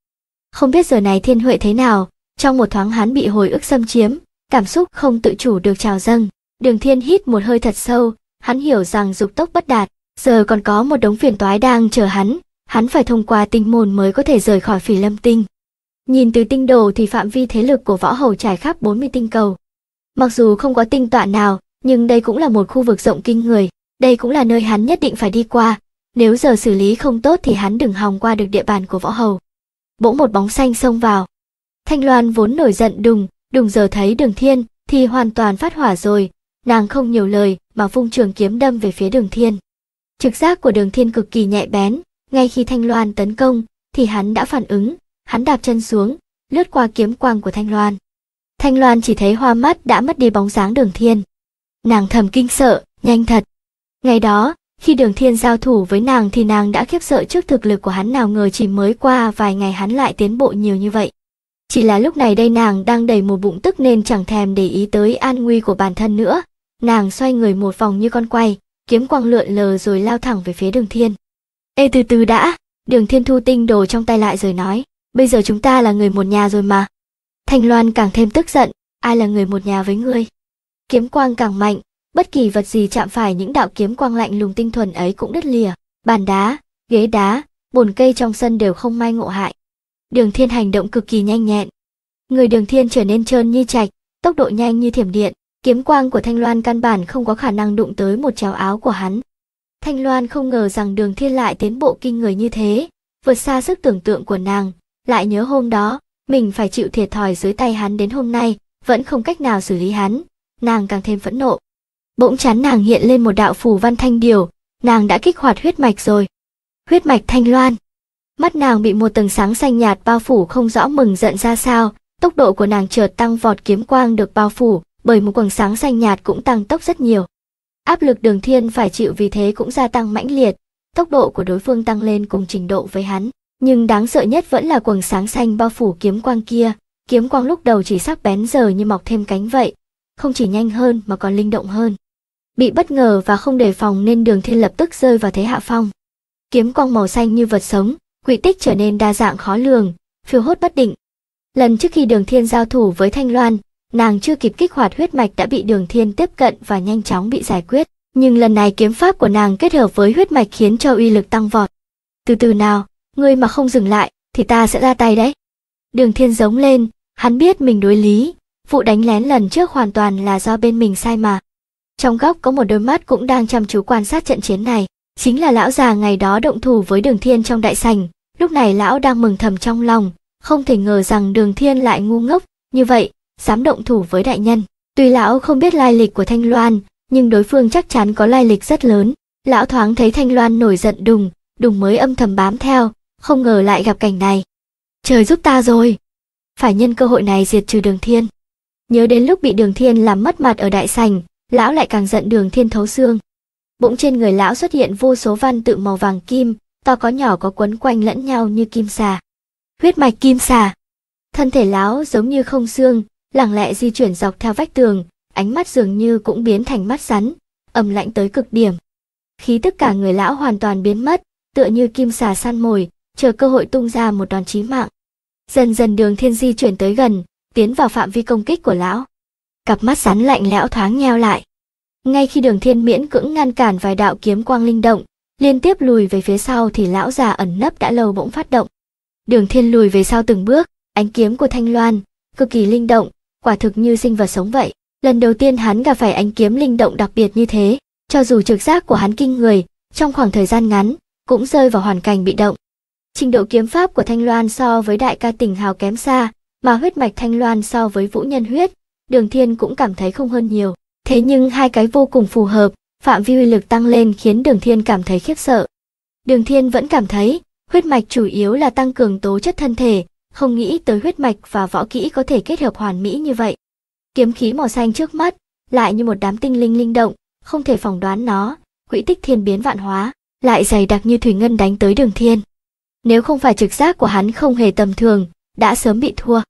Không biết giờ này thiên huệ thế nào, trong một thoáng hắn bị hồi ức xâm chiếm, cảm xúc không tự chủ được trào dâng. Đường thiên hít một hơi thật sâu, hắn hiểu rằng dục tốc bất đạt, giờ còn có một đống phiền toái đang chờ hắn, hắn phải thông qua tinh môn mới có thể rời khỏi phỉ lâm tinh. Nhìn từ tinh đồ thì phạm vi thế lực của võ hầu trải khắp 40 tinh cầu. Mặc dù không có tinh tọa nào, nhưng đây cũng là một khu vực rộng kinh người, đây cũng là nơi hắn nhất định phải đi qua, nếu giờ xử lý không tốt thì hắn đừng hòng qua được địa bàn của võ hầu. Bỗng một bóng xanh xông vào. Thanh Loan vốn nổi giận đùng, đùng giờ thấy đường thiên thì hoàn toàn phát hỏa rồi, nàng không nhiều lời mà vung trường kiếm đâm về phía đường thiên. Trực giác của đường thiên cực kỳ nhạy bén, ngay khi Thanh Loan tấn công thì hắn đã phản ứng, hắn đạp chân xuống, lướt qua kiếm quang của Thanh Loan. Thanh Loan chỉ thấy hoa mắt đã mất đi bóng dáng đường thiên nàng thầm kinh sợ, nhanh thật. Ngày đó, khi Đường Thiên giao thủ với nàng thì nàng đã khiếp sợ trước thực lực của hắn nào ngờ chỉ mới qua vài ngày hắn lại tiến bộ nhiều như vậy. Chỉ là lúc này đây nàng đang đầy một bụng tức nên chẳng thèm để ý tới an nguy của bản thân nữa. Nàng xoay người một vòng như con quay, kiếm quang lượn lờ rồi lao thẳng về phía đường thiên. Ê từ từ đã, đường thiên thu tinh đồ trong tay lại rồi nói, bây giờ chúng ta là người một nhà rồi mà. Thành Loan càng thêm tức giận, ai là người một nhà với ngươi. Kiếm quang càng mạnh, bất kỳ vật gì chạm phải những đạo kiếm quang lạnh lùng tinh thuần ấy cũng đứt lìa, bàn đá, ghế đá, bồn cây trong sân đều không may ngộ hại. Đường Thiên hành động cực kỳ nhanh nhẹn. Người Đường Thiên trở nên trơn như trạch, tốc độ nhanh như thiểm điện, kiếm quang của Thanh Loan căn bản không có khả năng đụng tới một chéo áo của hắn. Thanh Loan không ngờ rằng Đường Thiên lại tiến bộ kinh người như thế, vượt xa sức tưởng tượng của nàng, lại nhớ hôm đó, mình phải chịu thiệt thòi dưới tay hắn đến hôm nay, vẫn không cách nào xử lý hắn, nàng càng thêm phẫn nộ. Bỗng chán nàng hiện lên một đạo phủ văn thanh điều, nàng đã kích hoạt huyết mạch rồi. Huyết mạch thanh loan. Mắt nàng bị một tầng sáng xanh nhạt bao phủ không rõ mừng giận ra sao, tốc độ của nàng chợt tăng vọt kiếm quang được bao phủ, bởi một quầng sáng xanh nhạt cũng tăng tốc rất nhiều. Áp lực đường thiên phải chịu vì thế cũng gia tăng mãnh liệt, tốc độ của đối phương tăng lên cùng trình độ với hắn. Nhưng đáng sợ nhất vẫn là quầng sáng xanh bao phủ kiếm quang kia, kiếm quang lúc đầu chỉ sắc bén giờ như mọc thêm cánh vậy, không chỉ nhanh hơn mà còn linh động hơn. Bị bất ngờ và không đề phòng nên đường thiên lập tức rơi vào thế hạ phong. Kiếm quang màu xanh như vật sống, quỷ tích trở nên đa dạng khó lường, phiêu hốt bất định. Lần trước khi đường thiên giao thủ với Thanh Loan, nàng chưa kịp kích hoạt huyết mạch đã bị đường thiên tiếp cận và nhanh chóng bị giải quyết. Nhưng lần này kiếm pháp của nàng kết hợp với huyết mạch khiến cho uy lực tăng vọt. Từ từ nào, ngươi mà không dừng lại, thì ta sẽ ra tay đấy. Đường thiên giống lên, hắn biết mình đối lý, Vụ đánh lén lần trước hoàn toàn là do bên mình sai mà. Trong góc có một đôi mắt cũng đang chăm chú quan sát trận chiến này, chính là lão già ngày đó động thủ với Đường Thiên trong đại Sành. lúc này lão đang mừng thầm trong lòng, không thể ngờ rằng Đường Thiên lại ngu ngốc như vậy, dám động thủ với đại nhân. Tuy lão không biết lai lịch của Thanh Loan, nhưng đối phương chắc chắn có lai lịch rất lớn. Lão thoáng thấy Thanh Loan nổi giận đùng, đùng mới âm thầm bám theo, không ngờ lại gặp cảnh này. Trời giúp ta rồi. Phải nhân cơ hội này diệt trừ Đường Thiên. Nhớ đến lúc bị Đường Thiên làm mất mặt ở đại sành, lão lại càng giận Đường Thiên thấu xương. Bỗng trên người lão xuất hiện vô số văn tự màu vàng kim, to có nhỏ có quấn quanh lẫn nhau như kim xà. Huyết mạch kim xà. Thân thể lão giống như không xương, lẳng lẽ di chuyển dọc theo vách tường, ánh mắt dường như cũng biến thành mắt rắn, âm lạnh tới cực điểm. Khí tức cả người lão hoàn toàn biến mất, tựa như kim xà săn mồi, chờ cơ hội tung ra một đòn chí mạng. Dần dần đường thiên di chuyển tới gần, tiến vào phạm vi công kích của lão. Cặp mắt rắn lạnh lẽo thoáng nheo lại. Ngay khi đường thiên miễn cưỡng ngăn cản vài đạo kiếm quang linh động, liên tiếp lùi về phía sau thì lão già ẩn nấp đã lâu bỗng phát động. Đường thiên lùi về sau từng bước, ánh kiếm của thanh loan, cực kỳ linh động, quả thực như sinh vật sống vậy. Lần đầu tiên hắn gặp phải ánh kiếm linh động đặc biệt như thế, cho dù trực giác của hắn kinh người, trong khoảng thời gian ngắn, cũng rơi vào hoàn cảnh bị động. Trình độ kiếm pháp của Thanh Loan so với đại ca tỉnh hào kém xa, mà huyết mạch thanh loan so với vũ nhân huyết, đường thiên cũng cảm thấy không hơn nhiều. Thế nhưng hai cái vô cùng phù hợp, phạm vi uy lực tăng lên khiến đường thiên cảm thấy khiếp sợ. Đường thiên vẫn cảm thấy, huyết mạch chủ yếu là tăng cường tố chất thân thể, không nghĩ tới huyết mạch và võ kỹ có thể kết hợp hoàn mỹ như vậy. Kiếm khí màu xanh trước mắt, lại như một đám tinh linh linh động, không thể phỏng đoán nó, quỹ tích thiên biến vạn hóa, lại dày đặc như thủy ngân đánh tới đường thiên. Nếu không phải trực giác của hắn không hề tầm thường, đã sớm bị thua.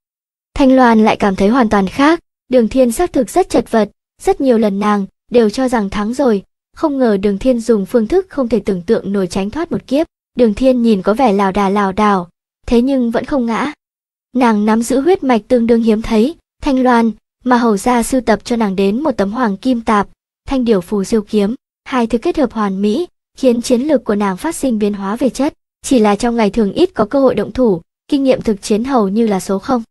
Thanh Loan lại cảm thấy hoàn toàn khác, Đường Thiên xác thực rất chật vật, rất nhiều lần nàng đều cho rằng thắng rồi, không ngờ Đường Thiên dùng phương thức không thể tưởng tượng nổi tránh thoát một kiếp. Đường Thiên nhìn có vẻ lào đà lào đảo, thế nhưng vẫn không ngã. Nàng nắm giữ huyết mạch tương đương hiếm thấy, Thanh Loan, mà hầu gia sưu tập cho nàng đến một tấm hoàng kim tạp, thanh điểu phù siêu kiếm, hai thứ kết hợp hoàn mỹ, khiến chiến lược của nàng phát sinh biến hóa về chất. Chỉ là trong ngày thường ít có cơ hội động thủ, kinh nghiệm thực chiến hầu như là số không.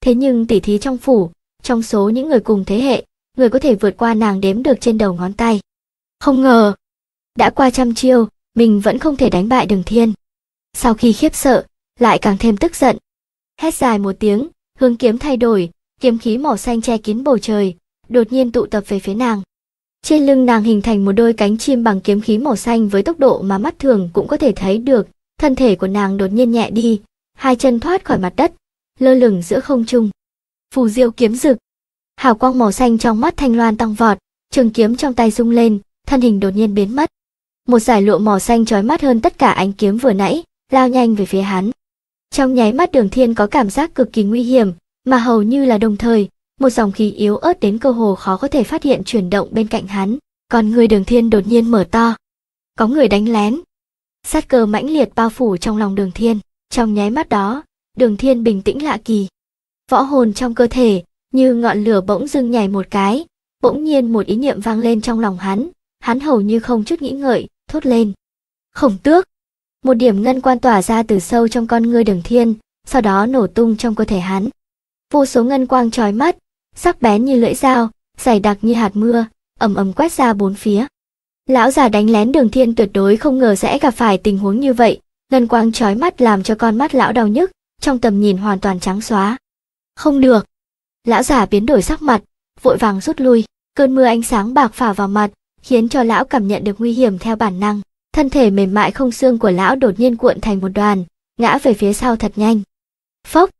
Thế nhưng tỉ thí trong phủ, trong số những người cùng thế hệ, người có thể vượt qua nàng đếm được trên đầu ngón tay. Không ngờ, đã qua trăm chiêu, mình vẫn không thể đánh bại Đường Thiên. Sau khi khiếp sợ, lại càng thêm tức giận. Hét dài một tiếng, hướng kiếm thay đổi, kiếm khí màu xanh che kín bầu trời, đột nhiên tụ tập về phía nàng. Trên lưng nàng hình thành một đôi cánh chim bằng kiếm khí màu xanh với tốc độ mà mắt thường cũng có thể thấy được, thân thể của nàng đột nhiên nhẹ đi, hai chân thoát khỏi mặt đất, lơ lửng giữa không trung. Phù diêu kiếm rực. Hào quang màu xanh trong mắt Thanh Loan tăng vọt, trường kiếm trong tay rung lên, thân hình đột nhiên biến mất. Một giải lụa màu xanh chói mắt hơn tất cả ánh kiếm vừa nãy, lao nhanh về phía hắn. Trong nháy mắt Đường Thiên có cảm giác cực kỳ nguy hiểm, mà hầu như là đồng thời, một dòng khí yếu ớt đến cơ hồ khó có thể phát hiện chuyển động bên cạnh hắn, còn người Đường Thiên đột nhiên mở to. Có người đánh lén. Sát cơ mãnh liệt bao phủ trong lòng Đường Thiên. Trong nháy mắt đó, đường thiên bình tĩnh lạ kỳ. Võ hồn trong cơ thể, như ngọn lửa bỗng dưng nhảy một cái, bỗng nhiên một ý niệm vang lên trong lòng hắn, hắn hầu như không chút nghĩ ngợi, thốt lên. Khổng tước! Một điểm ngân quan tỏa ra từ sâu trong con ngươi đường thiên, sau đó nổ tung trong cơ thể hắn. Vô số ngân quang trói mắt, sắc bén như lưỡi dao, dày đặc như hạt mưa, ầm ầm quét ra bốn phía. Lão già đánh lén đường thiên tuyệt đối không ngờ sẽ gặp phải tình huống như vậy, ngân quang chói mắt làm cho con mắt lão đau nhức, trong tầm nhìn hoàn toàn trắng xóa. Không được. Lão giả biến đổi sắc mặt, vội vàng rút lui, cơn mưa ánh sáng bạc phả vào mặt, khiến cho lão cảm nhận được nguy hiểm theo bản năng. Thân thể mềm mại không xương của lão đột nhiên cuộn thành một đoàn, ngã về phía sau thật nhanh. Phốc!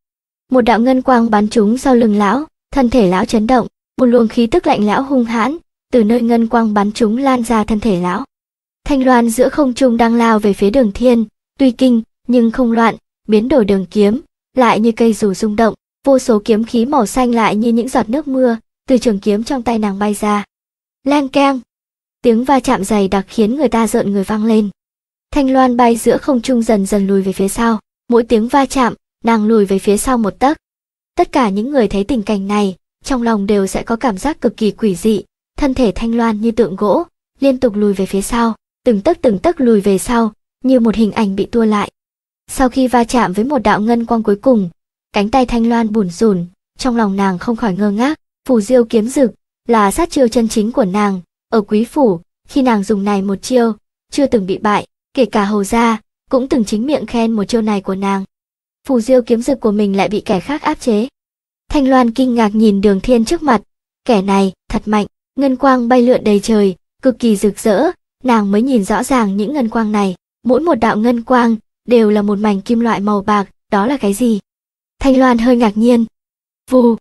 Một đạo ngân quang bắn trúng sau lưng lão, thân thể lão chấn động, một luồng khí tức lạnh lão hung hãn, từ nơi ngân quang bắn trúng lan ra thân thể lão. Thanh loan giữa không trung đang lao về phía đường thiên, tuy kinh nhưng không loạn, biến đổi đường kiếm, lại như cây dù rung động, vô số kiếm khí màu xanh lại như những giọt nước mưa, từ trường kiếm trong tay nàng bay ra. Leng keng, tiếng va chạm dày đặc khiến người ta rợn người vang lên. Thanh Loan bay giữa không trung dần dần lùi về phía sau, mỗi tiếng va chạm, nàng lùi về phía sau một tấc. Tất cả những người thấy tình cảnh này, trong lòng đều sẽ có cảm giác cực kỳ quỷ dị, thân thể Thanh Loan như tượng gỗ, liên tục lùi về phía sau, từng tấc từng tấc lùi về sau, như một hình ảnh bị tua lại. Sau khi va chạm với một đạo ngân quang cuối cùng, cánh tay Thanh Loan bùn rùn, trong lòng nàng không khỏi ngơ ngác, phù diêu kiếm rực là sát chiêu chân chính của nàng, ở quý phủ, khi nàng dùng này một chiêu, chưa từng bị bại, kể cả hầu gia cũng từng chính miệng khen một chiêu này của nàng. phù diêu kiếm rực của mình lại bị kẻ khác áp chế. Thanh Loan kinh ngạc nhìn Đường Thiên trước mặt, kẻ này thật mạnh, ngân quang bay lượn đầy trời, cực kỳ rực rỡ, nàng mới nhìn rõ ràng những ngân quang này mỗi một đạo ngân quang đều là một mảnh kim loại màu bạc, đó là cái gì? Thanh Loan hơi ngạc nhiên. Vù!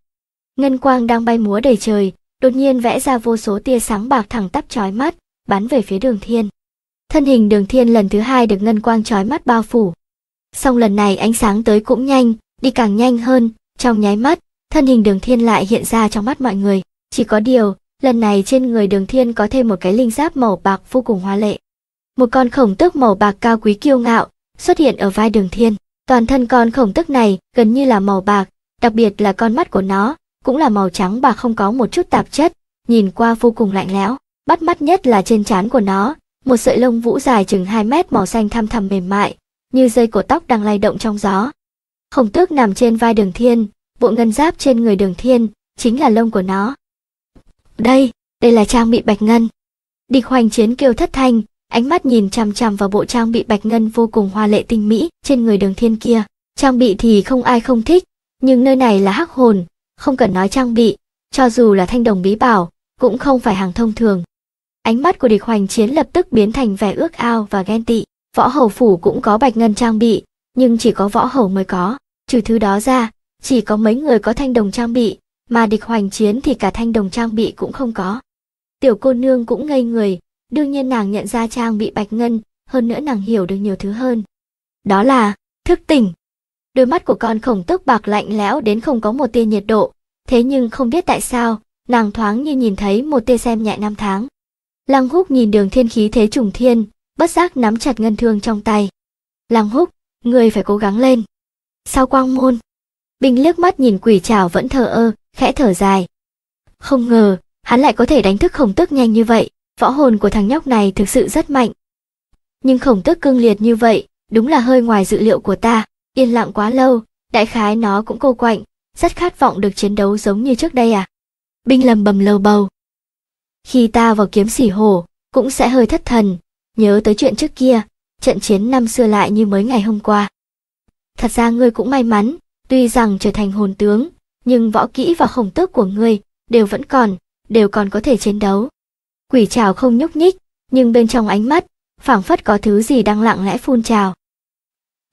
Ngân quang đang bay múa đầy trời, đột nhiên vẽ ra vô số tia sáng bạc thẳng tắp chói mắt, bắn về phía đường thiên. Thân hình đường thiên lần thứ hai được ngân quang chói mắt bao phủ. Song lần này ánh sáng tới cũng nhanh, đi càng nhanh hơn, trong nháy mắt, thân hình đường thiên lại hiện ra trong mắt mọi người. Chỉ có điều, lần này trên người đường thiên có thêm một cái linh giáp màu bạc vô cùng hoa lệ một con khổng tước màu bạc cao quý kiêu ngạo xuất hiện ở vai đường thiên toàn thân con khổng tước này gần như là màu bạc đặc biệt là con mắt của nó cũng là màu trắng bạc không có một chút tạp chất nhìn qua vô cùng lạnh lẽo bắt mắt nhất là trên trán của nó một sợi lông vũ dài chừng 2 mét màu xanh thăm thầm mềm mại như dây cột tóc đang lay động trong gió khổng tước nằm trên vai đường thiên bộ ngân giáp trên người đường thiên chính là lông của nó đây đây là trang bị bạch ngân địch hoành chiến kêu thất thanh ánh mắt nhìn chằm chằm vào bộ trang bị bạch ngân vô cùng hoa lệ tinh mỹ trên người đường thiên kia. Trang bị thì không ai không thích, nhưng nơi này là hắc hồn, không cần nói trang bị, cho dù là thanh đồng bí bảo, cũng không phải hàng thông thường. Ánh mắt của địch hoành chiến lập tức biến thành vẻ ước ao và ghen tị, võ hầu phủ cũng có bạch ngân trang bị, nhưng chỉ có võ hầu mới có, trừ thứ đó ra, chỉ có mấy người có thanh đồng trang bị, mà địch hoành chiến thì cả thanh đồng trang bị cũng không có. Tiểu cô nương cũng ngây người, đương nhiên nàng nhận ra trang bị bạch ngân hơn nữa nàng hiểu được nhiều thứ hơn đó là thức tỉnh đôi mắt của con khổng tước bạc lạnh lẽo đến không có một tia nhiệt độ thế nhưng không biết tại sao nàng thoáng như nhìn thấy một tia xem nhẹ năm tháng lăng húc nhìn đường thiên khí thế trùng thiên bất giác nắm chặt ngân thương trong tay lăng húc người phải cố gắng lên sao quang môn bình liếc mắt nhìn quỷ trảo vẫn thờ ơ khẽ thở dài không ngờ hắn lại có thể đánh thức khổng tước nhanh như vậy võ hồn của thằng nhóc này thực sự rất mạnh. Nhưng khổng tước cương liệt như vậy, đúng là hơi ngoài dự liệu của ta, yên lặng quá lâu, đại khái nó cũng cô quạnh, rất khát vọng được chiến đấu giống như trước đây à. Binh lầm bầm lầu bầu. Khi ta vào kiếm sỉ hổ, cũng sẽ hơi thất thần, nhớ tới chuyện trước kia, trận chiến năm xưa lại như mới ngày hôm qua. Thật ra ngươi cũng may mắn, tuy rằng trở thành hồn tướng, nhưng võ kỹ và khổng tước của ngươi đều vẫn còn, đều còn có thể chiến đấu quỷ trào không nhúc nhích nhưng bên trong ánh mắt phảng phất có thứ gì đang lặng lẽ phun trào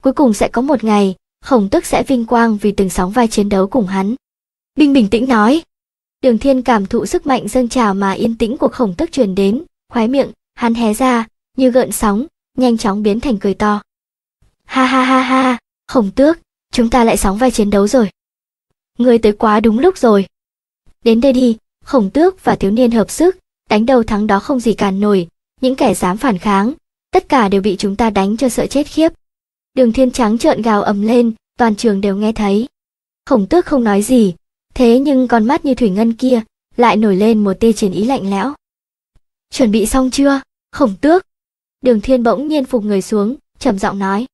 cuối cùng sẽ có một ngày khổng tức sẽ vinh quang vì từng sóng vai chiến đấu cùng hắn binh bình tĩnh nói đường thiên cảm thụ sức mạnh dâng trào mà yên tĩnh của khổng tức truyền đến khoái miệng hắn hé ra như gợn sóng nhanh chóng biến thành cười to ha ha ha ha khổng tước chúng ta lại sóng vai chiến đấu rồi ngươi tới quá đúng lúc rồi đến đây đi khổng tước và thiếu niên hợp sức đánh đầu thắng đó không gì cản nổi, những kẻ dám phản kháng, tất cả đều bị chúng ta đánh cho sợ chết khiếp. Đường thiên trắng trợn gào ầm lên, toàn trường đều nghe thấy. Khổng tước không nói gì, thế nhưng con mắt như thủy ngân kia lại nổi lên một tia chiến ý lạnh lẽo. Chuẩn bị xong chưa, khổng tước? Đường thiên bỗng nhiên phục người xuống, trầm giọng nói.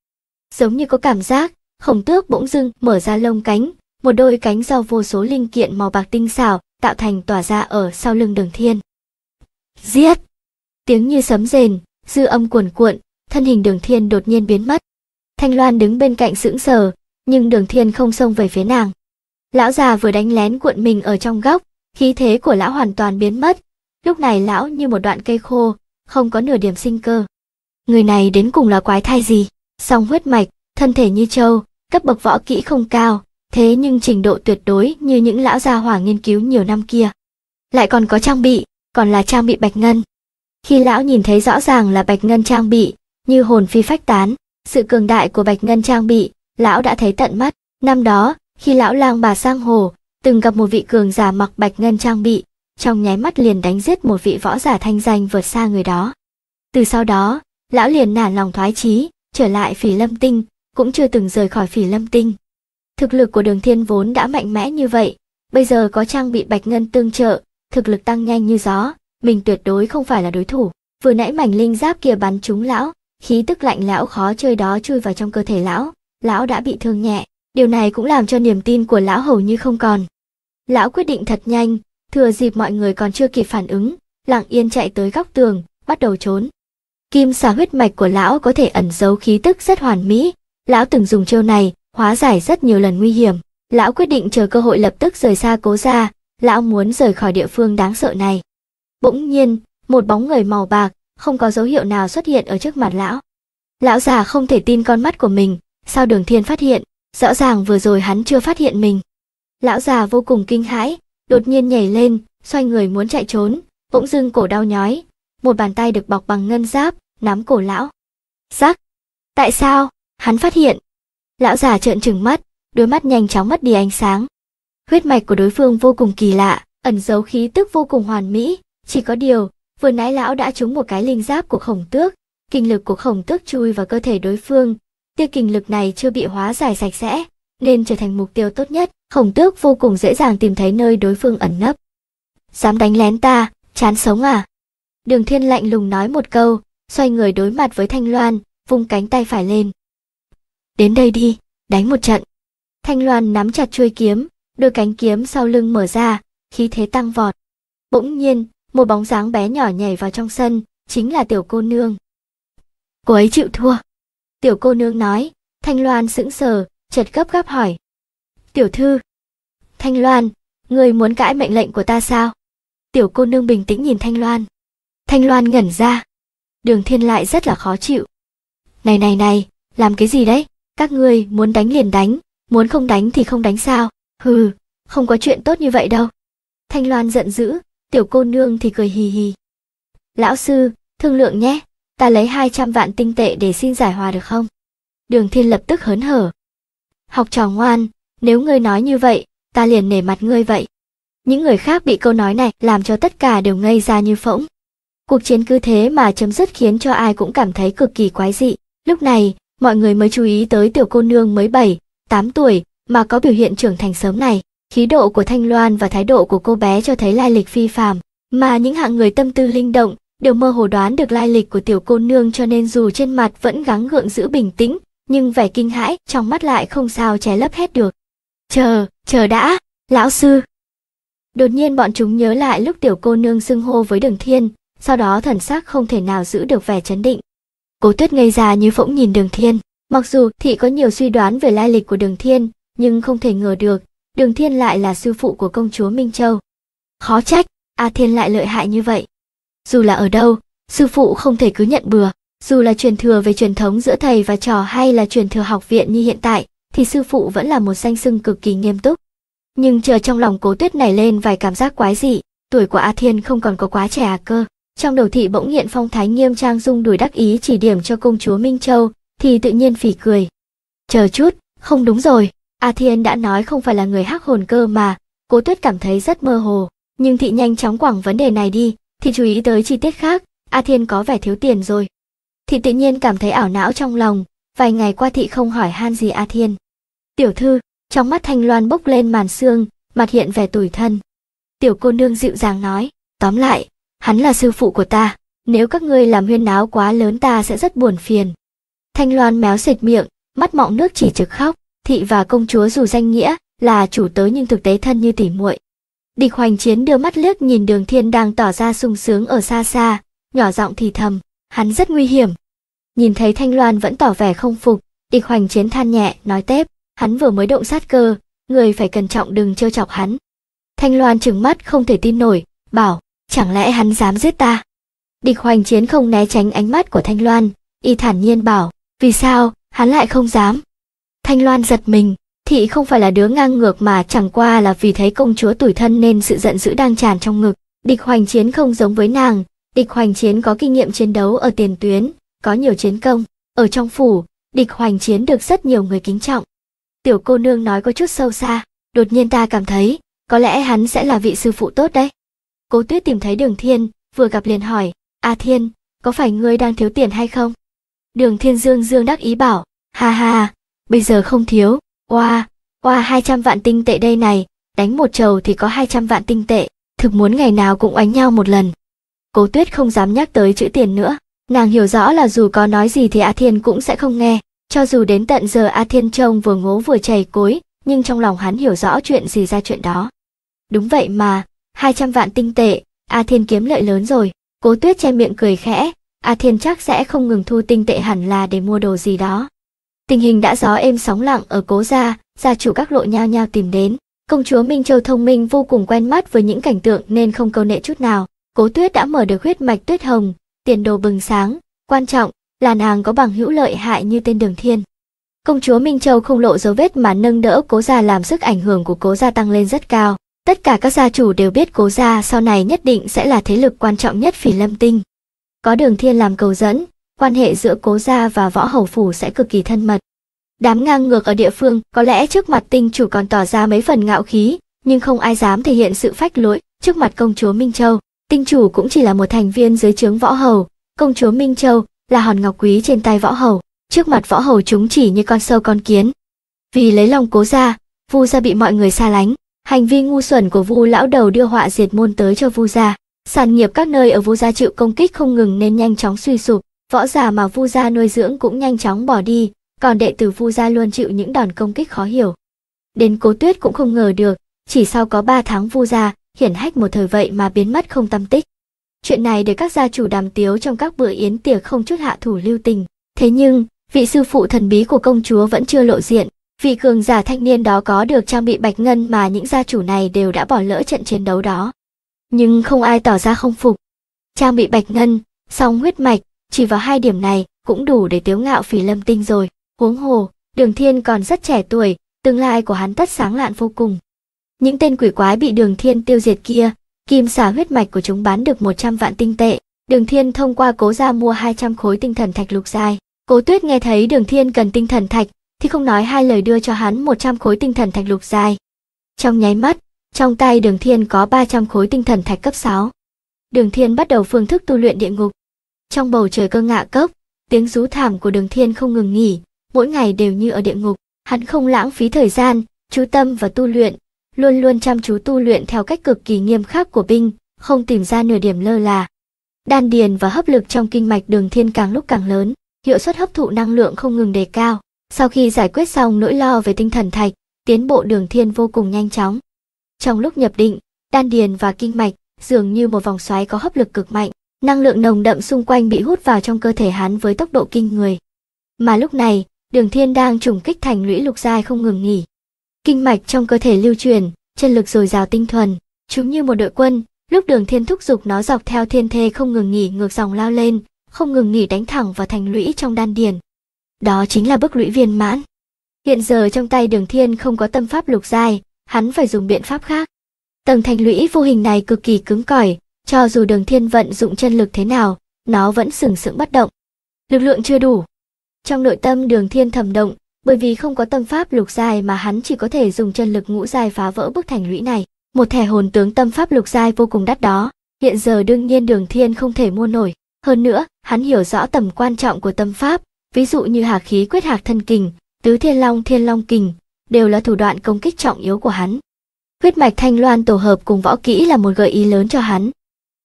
Giống như có cảm giác, khổng tước bỗng dưng mở ra lông cánh, một đôi cánh do vô số linh kiện màu bạc tinh xảo tạo thành tỏa ra ở sau lưng đường thiên. Giết! Tiếng như sấm rền, dư âm cuồn cuộn, thân hình đường thiên đột nhiên biến mất. Thanh Loan đứng bên cạnh sững sờ, nhưng đường thiên không xông về phía nàng. Lão già vừa đánh lén cuộn mình ở trong góc, khí thế của lão hoàn toàn biến mất. Lúc này lão như một đoạn cây khô, không có nửa điểm sinh cơ. Người này đến cùng là quái thai gì? Song huyết mạch, thân thể như trâu, cấp bậc võ kỹ không cao, thế nhưng trình độ tuyệt đối như những lão già hỏa nghiên cứu nhiều năm kia. Lại còn có trang bị, còn là trang bị bạch ngân. Khi lão nhìn thấy rõ ràng là bạch ngân trang bị, như hồn phi phách tán, sự cường đại của bạch ngân trang bị, lão đã thấy tận mắt. Năm đó, khi lão lang bà sang hồ, từng gặp một vị cường giả mặc bạch ngân trang bị, trong nháy mắt liền đánh giết một vị võ giả thanh danh vượt xa người đó. Từ sau đó, lão liền nản lòng thoái chí, trở lại phỉ lâm tinh, cũng chưa từng rời khỏi phỉ lâm tinh. Thực lực của đường thiên vốn đã mạnh mẽ như vậy, bây giờ có trang bị bạch ngân tương trợ, thực lực tăng nhanh như gió, mình tuyệt đối không phải là đối thủ. Vừa nãy mảnh linh giáp kia bắn trúng lão, khí tức lạnh lão khó chơi đó chui vào trong cơ thể lão, lão đã bị thương nhẹ, điều này cũng làm cho niềm tin của lão hầu như không còn. Lão quyết định thật nhanh, thừa dịp mọi người còn chưa kịp phản ứng, lặng yên chạy tới góc tường, bắt đầu trốn. Kim xà huyết mạch của lão có thể ẩn giấu khí tức rất hoàn mỹ, lão từng dùng chiêu này, hóa giải rất nhiều lần nguy hiểm. Lão quyết định chờ cơ hội lập tức rời xa cố ra, lão muốn rời khỏi địa phương đáng sợ này. Bỗng nhiên, một bóng người màu bạc, không có dấu hiệu nào xuất hiện ở trước mặt lão. Lão già không thể tin con mắt của mình, sao đường thiên phát hiện, rõ ràng vừa rồi hắn chưa phát hiện mình. Lão già vô cùng kinh hãi, đột nhiên nhảy lên, xoay người muốn chạy trốn, bỗng dưng cổ đau nhói, một bàn tay được bọc bằng ngân giáp, nắm cổ lão. Giác! Tại sao? Hắn phát hiện. Lão già trợn trừng mắt, đôi mắt nhanh chóng mất đi ánh sáng. Huyết mạch của đối phương vô cùng kỳ lạ, ẩn giấu khí tức vô cùng hoàn mỹ, chỉ có điều, vừa nãy lão đã trúng một cái linh giáp của khổng tước, kinh lực của khổng tước chui vào cơ thể đối phương, tia kinh lực này chưa bị hóa giải sạch sẽ, nên trở thành mục tiêu tốt nhất, khổng tước vô cùng dễ dàng tìm thấy nơi đối phương ẩn nấp. Dám đánh lén ta, chán sống à? Đường thiên lạnh lùng nói một câu, xoay người đối mặt với Thanh Loan, vung cánh tay phải lên. Đến đây đi, đánh một trận. Thanh Loan nắm chặt chuôi kiếm, đôi cánh kiếm sau lưng mở ra, khí thế tăng vọt. Bỗng nhiên, một bóng dáng bé nhỏ nhảy vào trong sân, chính là tiểu cô nương. Cô ấy chịu thua. Tiểu cô nương nói, Thanh Loan sững sờ, chợt gấp gáp hỏi. Tiểu thư. Thanh Loan, người muốn cãi mệnh lệnh của ta sao? Tiểu cô nương bình tĩnh nhìn Thanh Loan. Thanh Loan ngẩn ra. Đường thiên lại rất là khó chịu. Này này này, làm cái gì đấy? Các ngươi muốn đánh liền đánh, muốn không đánh thì không đánh sao? Hừ, không có chuyện tốt như vậy đâu. Thanh Loan giận dữ, tiểu cô nương thì cười hì hì. Lão sư, thương lượng nhé, ta lấy 200 vạn tinh tệ để xin giải hòa được không? Đường Thiên lập tức hớn hở. Học trò ngoan, nếu ngươi nói như vậy, ta liền nể mặt ngươi vậy. Những người khác bị câu nói này làm cho tất cả đều ngây ra như phỗng. Cuộc chiến cứ thế mà chấm dứt khiến cho ai cũng cảm thấy cực kỳ quái dị. Lúc này, mọi người mới chú ý tới tiểu cô nương mới 7, 8 tuổi, mà có biểu hiện trưởng thành sớm này. Khí độ của Thanh Loan và thái độ của cô bé cho thấy lai lịch phi phàm, mà những hạng người tâm tư linh động đều mơ hồ đoán được lai lịch của tiểu cô nương cho nên dù trên mặt vẫn gắng gượng giữ bình tĩnh, nhưng vẻ kinh hãi trong mắt lại không sao che lấp hết được. Chờ, chờ đã, lão sư. Đột nhiên bọn chúng nhớ lại lúc tiểu cô nương xưng hô với đường thiên, sau đó thần sắc không thể nào giữ được vẻ chấn định. Cố tuyết ngây ra như phỗng nhìn đường thiên. Mặc dù thị có nhiều suy đoán về lai lịch của đường thiên, nhưng không thể ngờ được, Đường Thiên lại là sư phụ của công chúa Minh Châu. Khó trách, A Thiên lại lợi hại như vậy. Dù là ở đâu, sư phụ không thể cứ nhận bừa, dù là truyền thừa về truyền thống giữa thầy và trò hay là truyền thừa học viện như hiện tại, thì sư phụ vẫn là một danh sưng cực kỳ nghiêm túc. Nhưng chờ trong lòng cố tuyết nảy lên vài cảm giác quái dị, tuổi của A Thiên không còn có quá trẻ à cơ. Trong đầu thị bỗng hiện phong thái nghiêm trang dung đùi đắc ý chỉ điểm cho công chúa Minh Châu, thì tự nhiên phỉ cười. Chờ chút, không đúng rồi, A Thiên đã nói không phải là người hắc hồn cơ mà, Cố Tuyết cảm thấy rất mơ hồ, nhưng thị nhanh chóng quẳng vấn đề này đi, thì chú ý tới chi tiết khác, A Thiên có vẻ thiếu tiền rồi. Thị tự nhiên cảm thấy ảo não trong lòng, vài ngày qua thị không hỏi han gì A Thiên. Tiểu thư, trong mắt Thanh Loan bốc lên màn xương, mặt hiện vẻ tủi thân. Tiểu cô nương dịu dàng nói, tóm lại, hắn là sư phụ của ta, nếu các ngươi làm huyên náo quá lớn ta sẽ rất buồn phiền. Thanh Loan méo sệt miệng, mắt mọng nước chỉ trực khóc thị và công chúa dù danh nghĩa là chủ tớ nhưng thực tế thân như tỉ muội. Địch Hoành Chiến đưa mắt liếc nhìn Đường Thiên đang tỏ ra sung sướng ở xa xa, nhỏ giọng thì thầm, hắn rất nguy hiểm. Nhìn thấy Thanh Loan vẫn tỏ vẻ không phục, Địch Hoành Chiến than nhẹ, nói tép hắn vừa mới động sát cơ, người phải cẩn trọng đừng trêu chọc hắn. Thanh Loan trừng mắt không thể tin nổi, bảo, chẳng lẽ hắn dám giết ta? Địch Hoành Chiến không né tránh ánh mắt của Thanh Loan, y thản nhiên bảo, vì sao, hắn lại không dám? Thanh Loan giật mình, thị không phải là đứa ngang ngược mà chẳng qua là vì thấy công chúa tủi thân nên sự giận dữ đang tràn trong ngực. Địch hoành chiến không giống với nàng, địch hoành chiến có kinh nghiệm chiến đấu ở tiền tuyến, có nhiều chiến công. Ở trong phủ, địch hoành chiến được rất nhiều người kính trọng. Tiểu cô nương nói có chút sâu xa, đột nhiên ta cảm thấy, có lẽ hắn sẽ là vị sư phụ tốt đấy. Cố tuyết tìm thấy đường thiên, vừa gặp liền hỏi, A Thiên, có phải ngươi đang thiếu tiền hay không? Đường thiên dương dương đắc ý bảo, ha ha, bây giờ không thiếu oa oa hai trăm vạn tinh tệ đây này đánh một trầu thì có hai trăm vạn tinh tệ thực muốn ngày nào cũng oánh nhau một lần cố tuyết không dám nhắc tới chữ tiền nữa nàng hiểu rõ là dù có nói gì thì a thiên cũng sẽ không nghe cho dù đến tận giờ a thiên trông vừa ngố vừa chảy cối nhưng trong lòng hắn hiểu rõ chuyện gì ra chuyện đó đúng vậy mà hai trăm vạn tinh tệ a thiên kiếm lợi lớn rồi cố tuyết che miệng cười khẽ a thiên chắc sẽ không ngừng thu tinh tệ hẳn là để mua đồ gì đó Tình hình đã gió êm sóng lặng ở cố gia, gia chủ các lộ nhao nhao tìm đến. Công chúa Minh Châu thông minh vô cùng quen mắt với những cảnh tượng nên không câu nệ chút nào. Cố Tuyết đã mở được huyết mạch Tuyết Hồng, tiền đồ bừng sáng, quan trọng là nàng có bằng hữu lợi hại như tên Đường Thiên. Công chúa Minh Châu không lộ dấu vết mà nâng đỡ Cố gia làm sức ảnh hưởng của Cố gia tăng lên rất cao. Tất cả các gia chủ đều biết Cố gia sau này nhất định sẽ là thế lực quan trọng nhất Phỉ Lâm Tinh. Có Đường Thiên làm cầu dẫn, quan hệ giữa cố gia và võ hầu phủ sẽ cực kỳ thân mật. Đám ngang ngược ở địa phương có lẽ trước mặt tinh chủ còn tỏ ra mấy phần ngạo khí, nhưng không ai dám thể hiện sự phách lỗi trước mặt công chúa Minh Châu. Tinh chủ cũng chỉ là một thành viên dưới trướng võ hầu, công chúa Minh Châu là hòn ngọc quý trên tay võ hầu, trước mặt võ hầu chúng chỉ như con sâu con kiến. Vì lấy lòng cố gia, Vu gia bị mọi người xa lánh, hành vi ngu xuẩn của Vu lão đầu đưa họa diệt môn tới cho Vu gia, sản nghiệp các nơi ở Vu gia chịu công kích không ngừng nên nhanh chóng suy sụp, Võ giả mà Vu gia nuôi dưỡng cũng nhanh chóng bỏ đi, còn đệ tử Vu gia luôn chịu những đòn công kích khó hiểu. Đến Cố Tuyết cũng không ngờ được, chỉ sau có 3 tháng Vu gia, hiển hách một thời vậy mà biến mất không tâm tích. Chuyện này để các gia chủ đàm tiếu trong các bữa yến tiệc không chút hạ thủ lưu tình. Thế nhưng, vị sư phụ thần bí của công chúa vẫn chưa lộ diện, vị cường giả thanh niên đó có được trang bị bạch ngân mà những gia chủ này đều đã bỏ lỡ trận chiến đấu đó. Nhưng không ai tỏ ra không phục. Trang bị bạch ngân, song huyết mạch, chỉ vào hai điểm này cũng đủ để tiếu ngạo phỉ lâm tinh rồi. Huống hồ, đường thiên còn rất trẻ tuổi, tương lai của hắn tất sáng lạn vô cùng. Những tên quỷ quái bị đường thiên tiêu diệt kia, kim xả huyết mạch của chúng bán được 100 vạn tinh tệ. Đường thiên thông qua cố ra mua 200 khối tinh thần thạch lục dài. Cố tuyết nghe thấy đường thiên cần tinh thần thạch, thì không nói hai lời đưa cho hắn 100 khối tinh thần thạch lục dài. Trong nháy mắt, trong tay đường thiên có 300 khối tinh thần thạch cấp 6. Đường thiên bắt đầu phương thức tu luyện địa ngục, trong bầu trời cơ ngạ cốc, tiếng rú thảm của đường thiên không ngừng nghỉ, mỗi ngày đều như ở địa ngục, hắn không lãng phí thời gian, chú tâm và tu luyện, luôn luôn chăm chú tu luyện theo cách cực kỳ nghiêm khắc của binh, không tìm ra nửa điểm lơ là. Đan điền và hấp lực trong kinh mạch đường thiên càng lúc càng lớn, hiệu suất hấp thụ năng lượng không ngừng đề cao. Sau khi giải quyết xong nỗi lo về tinh thần thạch, tiến bộ đường thiên vô cùng nhanh chóng. Trong lúc nhập định, đan điền và kinh mạch dường như một vòng xoáy có hấp lực cực mạnh, Năng lượng nồng đậm xung quanh bị hút vào trong cơ thể hắn với tốc độ kinh người. Mà lúc này, Đường Thiên đang trùng kích thành lũy lục giai không ngừng nghỉ. Kinh mạch trong cơ thể lưu truyền, chân lực dồi dào tinh thuần, chúng như một đội quân, lúc Đường Thiên thúc giục nó dọc theo thiên thê không ngừng nghỉ ngược dòng lao lên, không ngừng nghỉ đánh thẳng vào thành lũy trong đan điền. Đó chính là bức lũy viên mãn. Hiện giờ trong tay Đường Thiên không có tâm pháp lục giai, hắn phải dùng biện pháp khác. Tầng thành lũy vô hình này cực kỳ cứng cỏi, cho dù đường thiên vận dụng chân lực thế nào, nó vẫn sừng sững bất động. Lực lượng chưa đủ. Trong nội tâm đường thiên thầm động, bởi vì không có tâm pháp lục dài mà hắn chỉ có thể dùng chân lực ngũ dài phá vỡ bức thành lũy này. Một thẻ hồn tướng tâm pháp lục dài vô cùng đắt đó, hiện giờ đương nhiên đường thiên không thể mua nổi. Hơn nữa, hắn hiểu rõ tầm quan trọng của tâm pháp, ví dụ như hà khí quyết hạc thân kình, tứ thiên long thiên long kình, đều là thủ đoạn công kích trọng yếu của hắn. Huyết mạch thanh loan tổ hợp cùng võ kỹ là một gợi ý lớn cho hắn,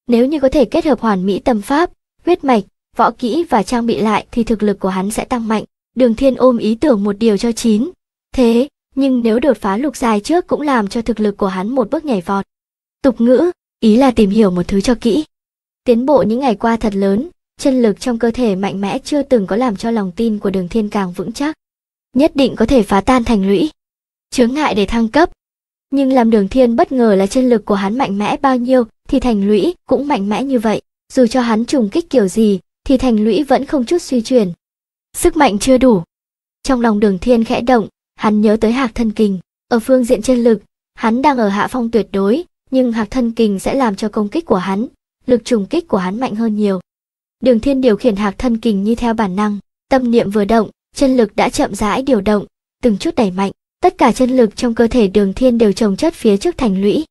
nếu như có thể kết hợp hoàn mỹ tâm pháp, huyết mạch, võ kỹ và trang bị lại thì thực lực của hắn sẽ tăng mạnh. Đường Thiên ôm ý tưởng một điều cho chín. Thế, nhưng nếu đột phá lục dài trước cũng làm cho thực lực của hắn một bước nhảy vọt. Tục ngữ, ý là tìm hiểu một thứ cho kỹ. Tiến bộ những ngày qua thật lớn, chân lực trong cơ thể mạnh mẽ chưa từng có làm cho lòng tin của đường thiên càng vững chắc. Nhất định có thể phá tan thành lũy. Chướng ngại để thăng cấp, nhưng làm đường thiên bất ngờ là chân lực của hắn mạnh mẽ bao nhiêu thì thành lũy cũng mạnh mẽ như vậy dù cho hắn trùng kích kiểu gì thì thành lũy vẫn không chút suy chuyển sức mạnh chưa đủ trong lòng đường thiên khẽ động hắn nhớ tới hạc thân kình ở phương diện chân lực hắn đang ở hạ phong tuyệt đối nhưng hạc thân kình sẽ làm cho công kích của hắn lực trùng kích của hắn mạnh hơn nhiều đường thiên điều khiển hạc thân kình như theo bản năng tâm niệm vừa động chân lực đã chậm rãi điều động từng chút đẩy mạnh tất cả chân lực trong cơ thể đường thiên đều trồng chất phía trước thành lũy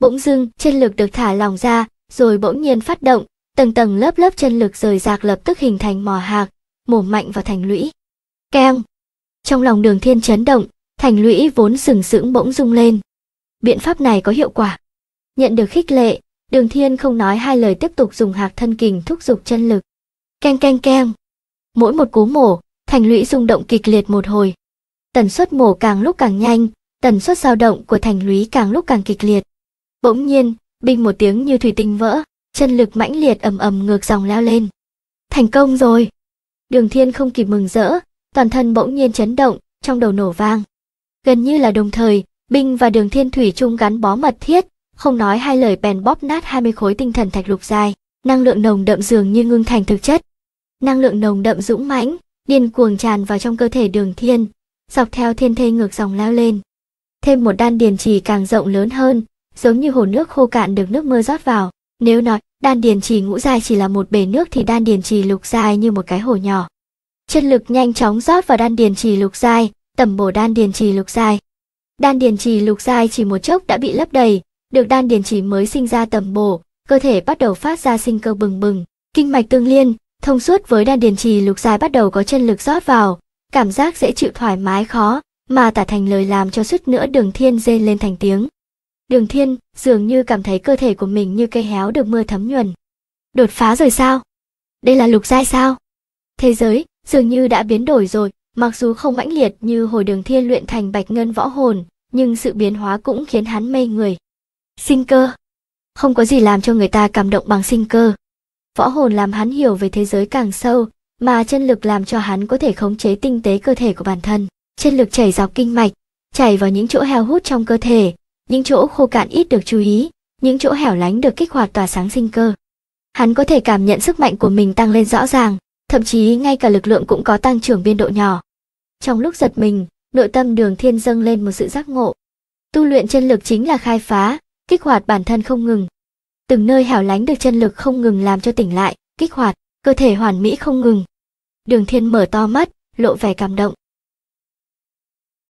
bỗng dưng chân lực được thả lòng ra rồi bỗng nhiên phát động tầng tầng lớp lớp chân lực rời rạc lập tức hình thành mỏ hạc mổ mạnh vào thành lũy keng trong lòng đường thiên chấn động thành lũy vốn sừng sững bỗng rung lên biện pháp này có hiệu quả nhận được khích lệ đường thiên không nói hai lời tiếp tục dùng hạc thân kình thúc giục chân lực keng keng keng mỗi một cú mổ thành lũy rung động kịch liệt một hồi tần suất mổ càng lúc càng nhanh, tần suất dao động của thành lũy càng lúc càng kịch liệt. Bỗng nhiên, bình một tiếng như thủy tinh vỡ, chân lực mãnh liệt ầm ầm ngược dòng leo lên. Thành công rồi! Đường thiên không kịp mừng rỡ, toàn thân bỗng nhiên chấn động, trong đầu nổ vang. Gần như là đồng thời, binh và đường thiên thủy chung gắn bó mật thiết, không nói hai lời bèn bóp nát 20 khối tinh thần thạch lục dài, năng lượng nồng đậm dường như ngưng thành thực chất. Năng lượng nồng đậm dũng mãnh, điên cuồng tràn vào trong cơ thể đường thiên, dọc theo thiên thê ngược dòng leo lên. Thêm một đan điền trì càng rộng lớn hơn, giống như hồ nước khô cạn được nước mưa rót vào. Nếu nói đan điền trì ngũ dài chỉ là một bể nước thì đan điền trì lục dài như một cái hồ nhỏ. Chân lực nhanh chóng rót vào đan điền trì lục dài, tầm bổ đan điền trì lục dài. Đan điền trì lục dài chỉ một chốc đã bị lấp đầy, được đan điền trì mới sinh ra tầm bổ, cơ thể bắt đầu phát ra sinh cơ bừng bừng, kinh mạch tương liên, thông suốt với đan điền trì lục dài bắt đầu có chân lực rót vào, cảm giác dễ chịu thoải mái khó, mà tả thành lời làm cho suýt nữa đường thiên rên lên thành tiếng. Đường thiên dường như cảm thấy cơ thể của mình như cây héo được mưa thấm nhuần. Đột phá rồi sao? Đây là lục giai sao? Thế giới dường như đã biến đổi rồi, mặc dù không mãnh liệt như hồi đường thiên luyện thành bạch ngân võ hồn, nhưng sự biến hóa cũng khiến hắn mê người. Sinh cơ. Không có gì làm cho người ta cảm động bằng sinh cơ. Võ hồn làm hắn hiểu về thế giới càng sâu, mà chân lực làm cho hắn có thể khống chế tinh tế cơ thể của bản thân. Chân lực chảy dọc kinh mạch, chảy vào những chỗ heo hút trong cơ thể, những chỗ khô cạn ít được chú ý, những chỗ hẻo lánh được kích hoạt tỏa sáng sinh cơ. Hắn có thể cảm nhận sức mạnh của mình tăng lên rõ ràng, thậm chí ngay cả lực lượng cũng có tăng trưởng biên độ nhỏ. Trong lúc giật mình, nội tâm Đường Thiên dâng lên một sự giác ngộ. Tu luyện chân lực chính là khai phá, kích hoạt bản thân không ngừng. Từng nơi hẻo lánh được chân lực không ngừng làm cho tỉnh lại, kích hoạt cơ thể hoàn mỹ không ngừng. Đường Thiên mở to mắt, lộ vẻ cảm động,